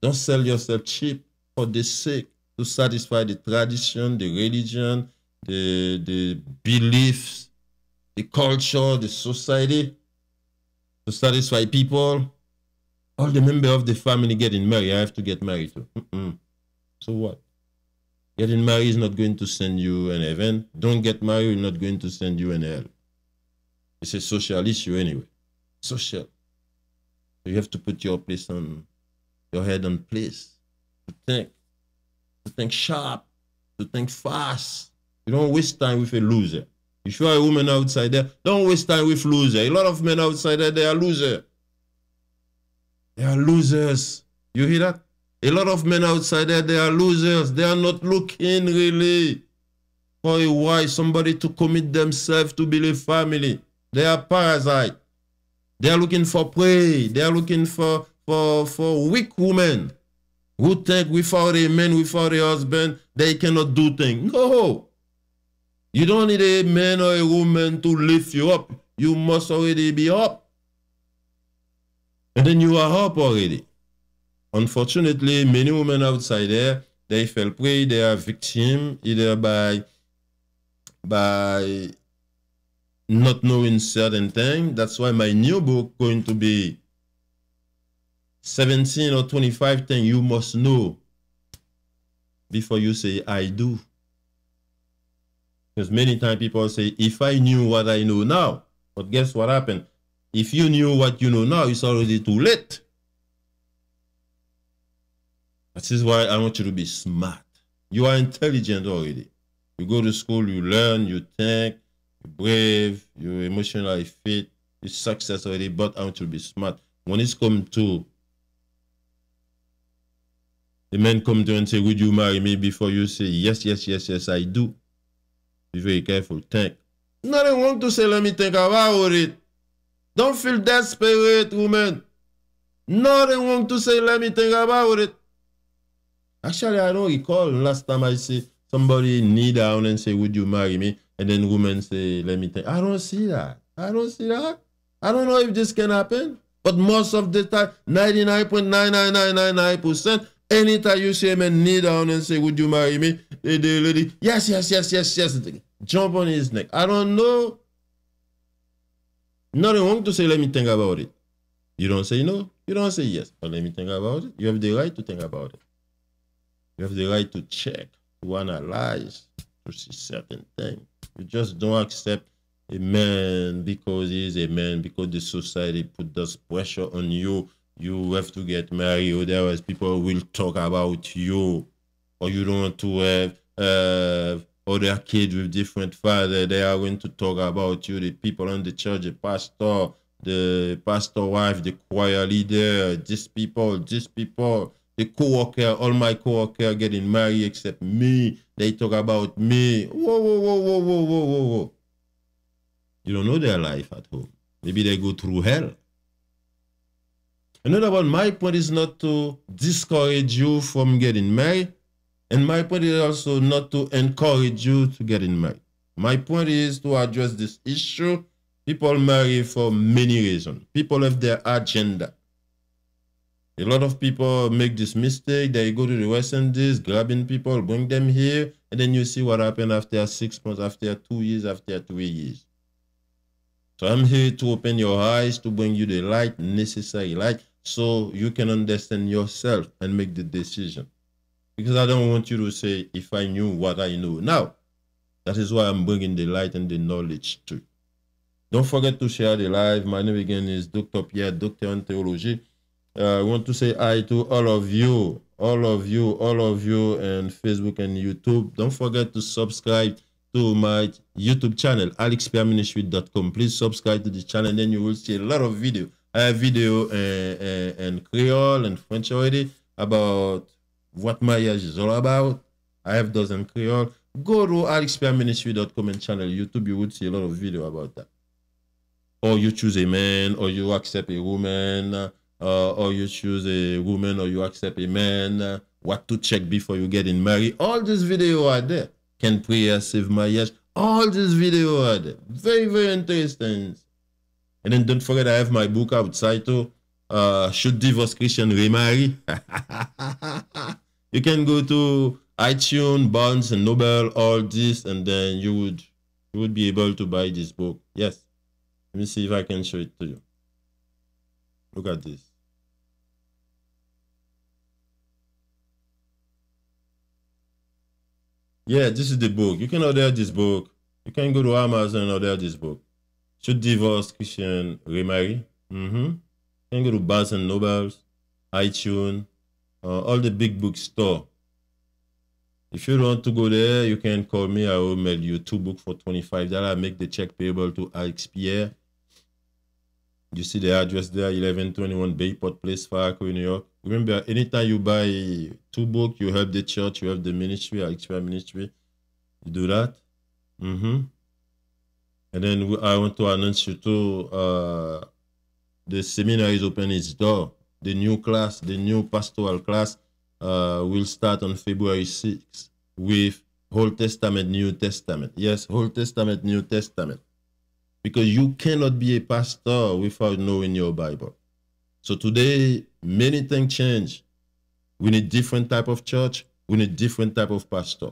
S1: Don't sell yourself cheap for the sake to satisfy the tradition, the religion, the, the beliefs, the culture, the society, to satisfy people. All the member of the family getting married, I have to get married too. Mm -mm. So what? Getting married is not going to send you an heaven. Don't get married, not going to send you an hell. It's a social issue anyway. Social you have to put your place on your head on place to think, to think sharp, to think fast. You don't waste time with a loser. If you are a woman outside there, don't waste time with loser. A lot of men outside there, they are loser. They are losers. You hear that? A lot of men outside there, they are losers. They are not looking really for a wife, somebody to commit themselves to build a family. They are parasite. They're looking for prey. They're looking for, for, for weak women who think without a man, without a husband, they cannot do things. No. You don't need a man or a woman to lift you up. You must already be up. And then you are up already. Unfortunately, many women outside there, they fell prey, they are victims either by by not knowing certain things. That's why my new book going to be 17 or 25 things you must know before you say I do. Because many times people say, if I knew what I know now, but guess what happened? If you knew what you know now, it's already too late. That is why I want you to be smart. You are intelligent already. You go to school, you learn, you think, you're brave, you're emotionally fit, you're successful already, but I want to be smart. When it's come to the man come to and say, Would you marry me? Before you say, Yes, yes, yes, yes, I do. Be very careful. Thank. Nothing wrong to say, Let me think about it. Don't feel desperate, woman. Nothing wrong to say, Let me think about it. Actually, I don't recall last time I see somebody knee down and say, Would you marry me? and then women say, let me think. I don't see that. I don't see that. I don't know if this can happen. But most of the time, 99.99999%, anytime you see a man kneel down and say, would you marry me? The, the lady, yes, yes, yes, yes, yes. Jump on his neck. I don't know. Nothing wrong to say, let me think about it. You don't say no. You don't say yes. But let me think about it. You have the right to think about it. You have the right to check, to analyze, to see certain things. You just don't accept a man because he's a man, because the society put this pressure on you. You have to get married, otherwise people will talk about you. Or you don't want to have uh, other kids with different father. They are going to talk about you. The people in the church, the pastor, the pastor wife, the choir leader, these people, these people, the co-worker, all my co-worker getting married except me they talk about me. Whoa, whoa, whoa, whoa, whoa, whoa, whoa, whoa. You don't know their life at home. Maybe they go through hell. Another one, my point is not to discourage you from getting married. And my point is also not to encourage you to get in married. My point is to address this issue. People marry for many reasons. People have their agenda. A lot of people make this mistake. They go to the West Indies, grabbing people, bring them here, and then you see what happened after six months, after two years, after three years. So I'm here to open your eyes, to bring you the light, necessary light, so you can understand yourself and make the decision. Because I don't want you to say, if I knew what I know now. That is why I'm bringing the light and the knowledge too. Don't forget to share the live. My name again is Dr. Pierre, Doctor in Theology. Uh, I want to say hi to all of you, all of you, all of you, and Facebook and YouTube. Don't forget to subscribe to my YouTube channel, alexperministry.com. Please subscribe to the channel, then you will see a lot of video. I have video and, uh, uh, and Creole and French already about what marriage is all about. I have dozen Creole. Go to alexperministry.com and channel YouTube. You would see a lot of video about that. Or you choose a man, or you accept a woman uh, or you choose a woman or you accept a man, uh, what to check before you get in married. All these videos are there. Can prayer save marriage? All these videos are there. Very, very interesting. And then don't forget I have my book outside too. Uh, should divorce Christian remarry? you can go to iTunes, Barnes and Noble, all this, and then you would you would be able to buy this book. Yes. Let me see if I can show it to you. Look at this. Yeah, this is the book. You can order this book. You can go to Amazon and order this book. Should Divorce, Christian Remarry. Mm-hmm. You can go to Barnes and Nobles, iTunes, uh, all the big bookstore. If you want to go there, you can call me. I will mail you two books for $25. Make the check payable to Alex Pierre. You see the address there, 1121 Bayport Place, Farco, New York. Remember, anytime you buy two books, you help the church, you help the ministry, extra ministry. You do that. Mm-hmm. And then we, I want to announce you too, uh, the seminar is opening its door. The new class, the new pastoral class, uh, will start on February 6th with Old Testament, New Testament. Yes, Old Testament, New Testament because you cannot be a pastor without knowing your Bible. So today, many things change. We need different type of church. We need different type of pastor.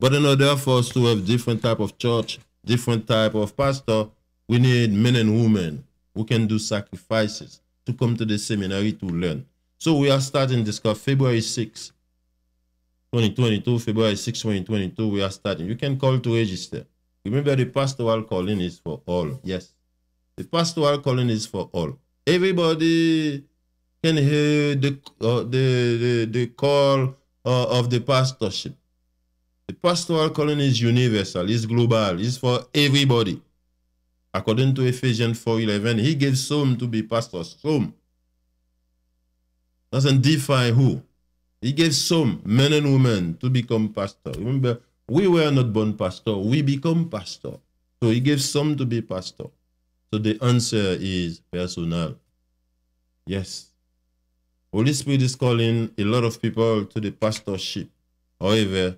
S1: But in order for us to have different type of church, different type of pastor, we need men and women who can do sacrifices to come to the seminary to learn. So we are starting this course February 6, 2022, February 6, 2022, we are starting. You can call to register. Remember, the pastoral calling is for all. Yes. The pastoral calling is for all. Everybody can hear the, uh, the, the, the, call uh, of the pastorship. The pastoral calling is universal, it's global, it's for everybody. According to Ephesians 4.11, he gave some to be pastors, some. Doesn't define who. He gave some men and women to become pastors. Remember, we were not born pastor, we become pastor. So he gave some to be pastor. So the answer is personal. Yes. Holy Spirit is calling a lot of people to the pastorship. However,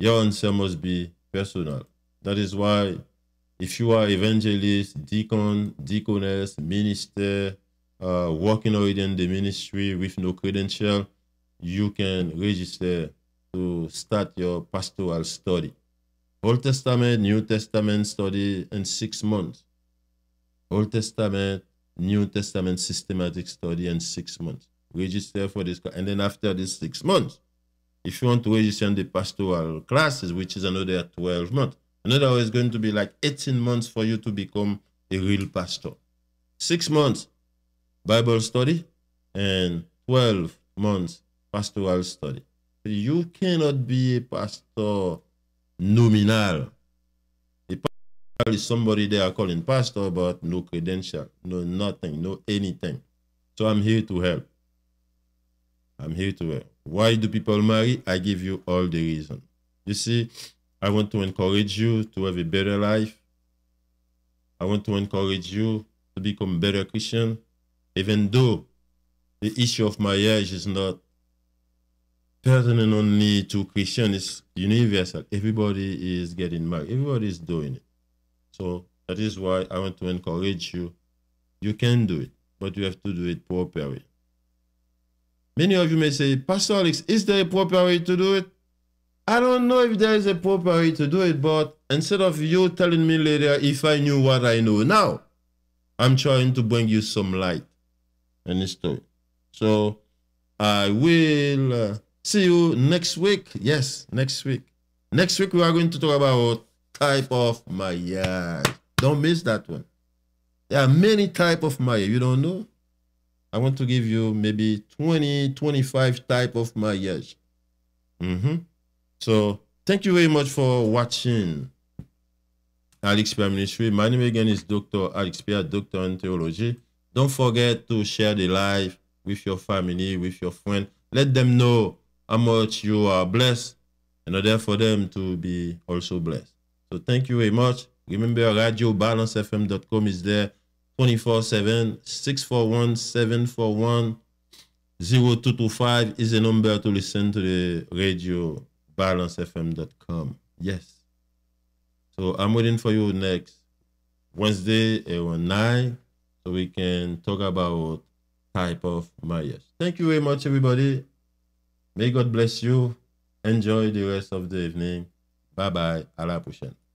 S1: your answer must be personal. That is why if you are evangelist, deacon, deaconess, minister, uh, working already in the ministry with no credential, you can register to start your pastoral study. Old Testament, New Testament study in six months. Old Testament, New Testament systematic study in six months. Register for this, and then after this six months, if you want to register in the pastoral classes, which is another 12 months, another is going to be like 18 months for you to become a real pastor. Six months Bible study and 12 months pastoral study you cannot be a pastor nominal. A pastor is somebody they are calling pastor, but no credential, no nothing, no anything. So I'm here to help. I'm here to help. Why do people marry? I give you all the reason. You see, I want to encourage you to have a better life. I want to encourage you to become better Christian, even though the issue of marriage is not Certainly no to Christian. It's universal. Everybody is getting married. Everybody is doing it. So that is why I want to encourage you. You can do it, but you have to do it properly. Many of you may say, Pastor Alex, is there a proper way to do it? I don't know if there is a proper way to do it, but instead of you telling me later if I knew what I know now, I'm trying to bring you some light and story. So I will uh, See you next week. Yes, next week. Next week we are going to talk about type of marriage. Don't miss that one. There are many type of marriage. You don't know? I want to give you maybe 20, 25 type of marriage. Mm -hmm. So thank you very much for watching Alex Pierre Ministry. My name again is Dr. Alex Pierre, Doctor in Theology. Don't forget to share the live with your family, with your friend. Let them know how much you are blessed in order for them to be also blessed. So thank you very much. Remember, radiobalancefm.com is there 24 7 641 741 0225 is the number to listen to the radio Yes. So I'm waiting for you next Wednesday at uh, 9 so we can talk about type of marriage. Thank you very much, everybody. May God bless you. Enjoy the rest of the evening. Bye bye. Allah pushen.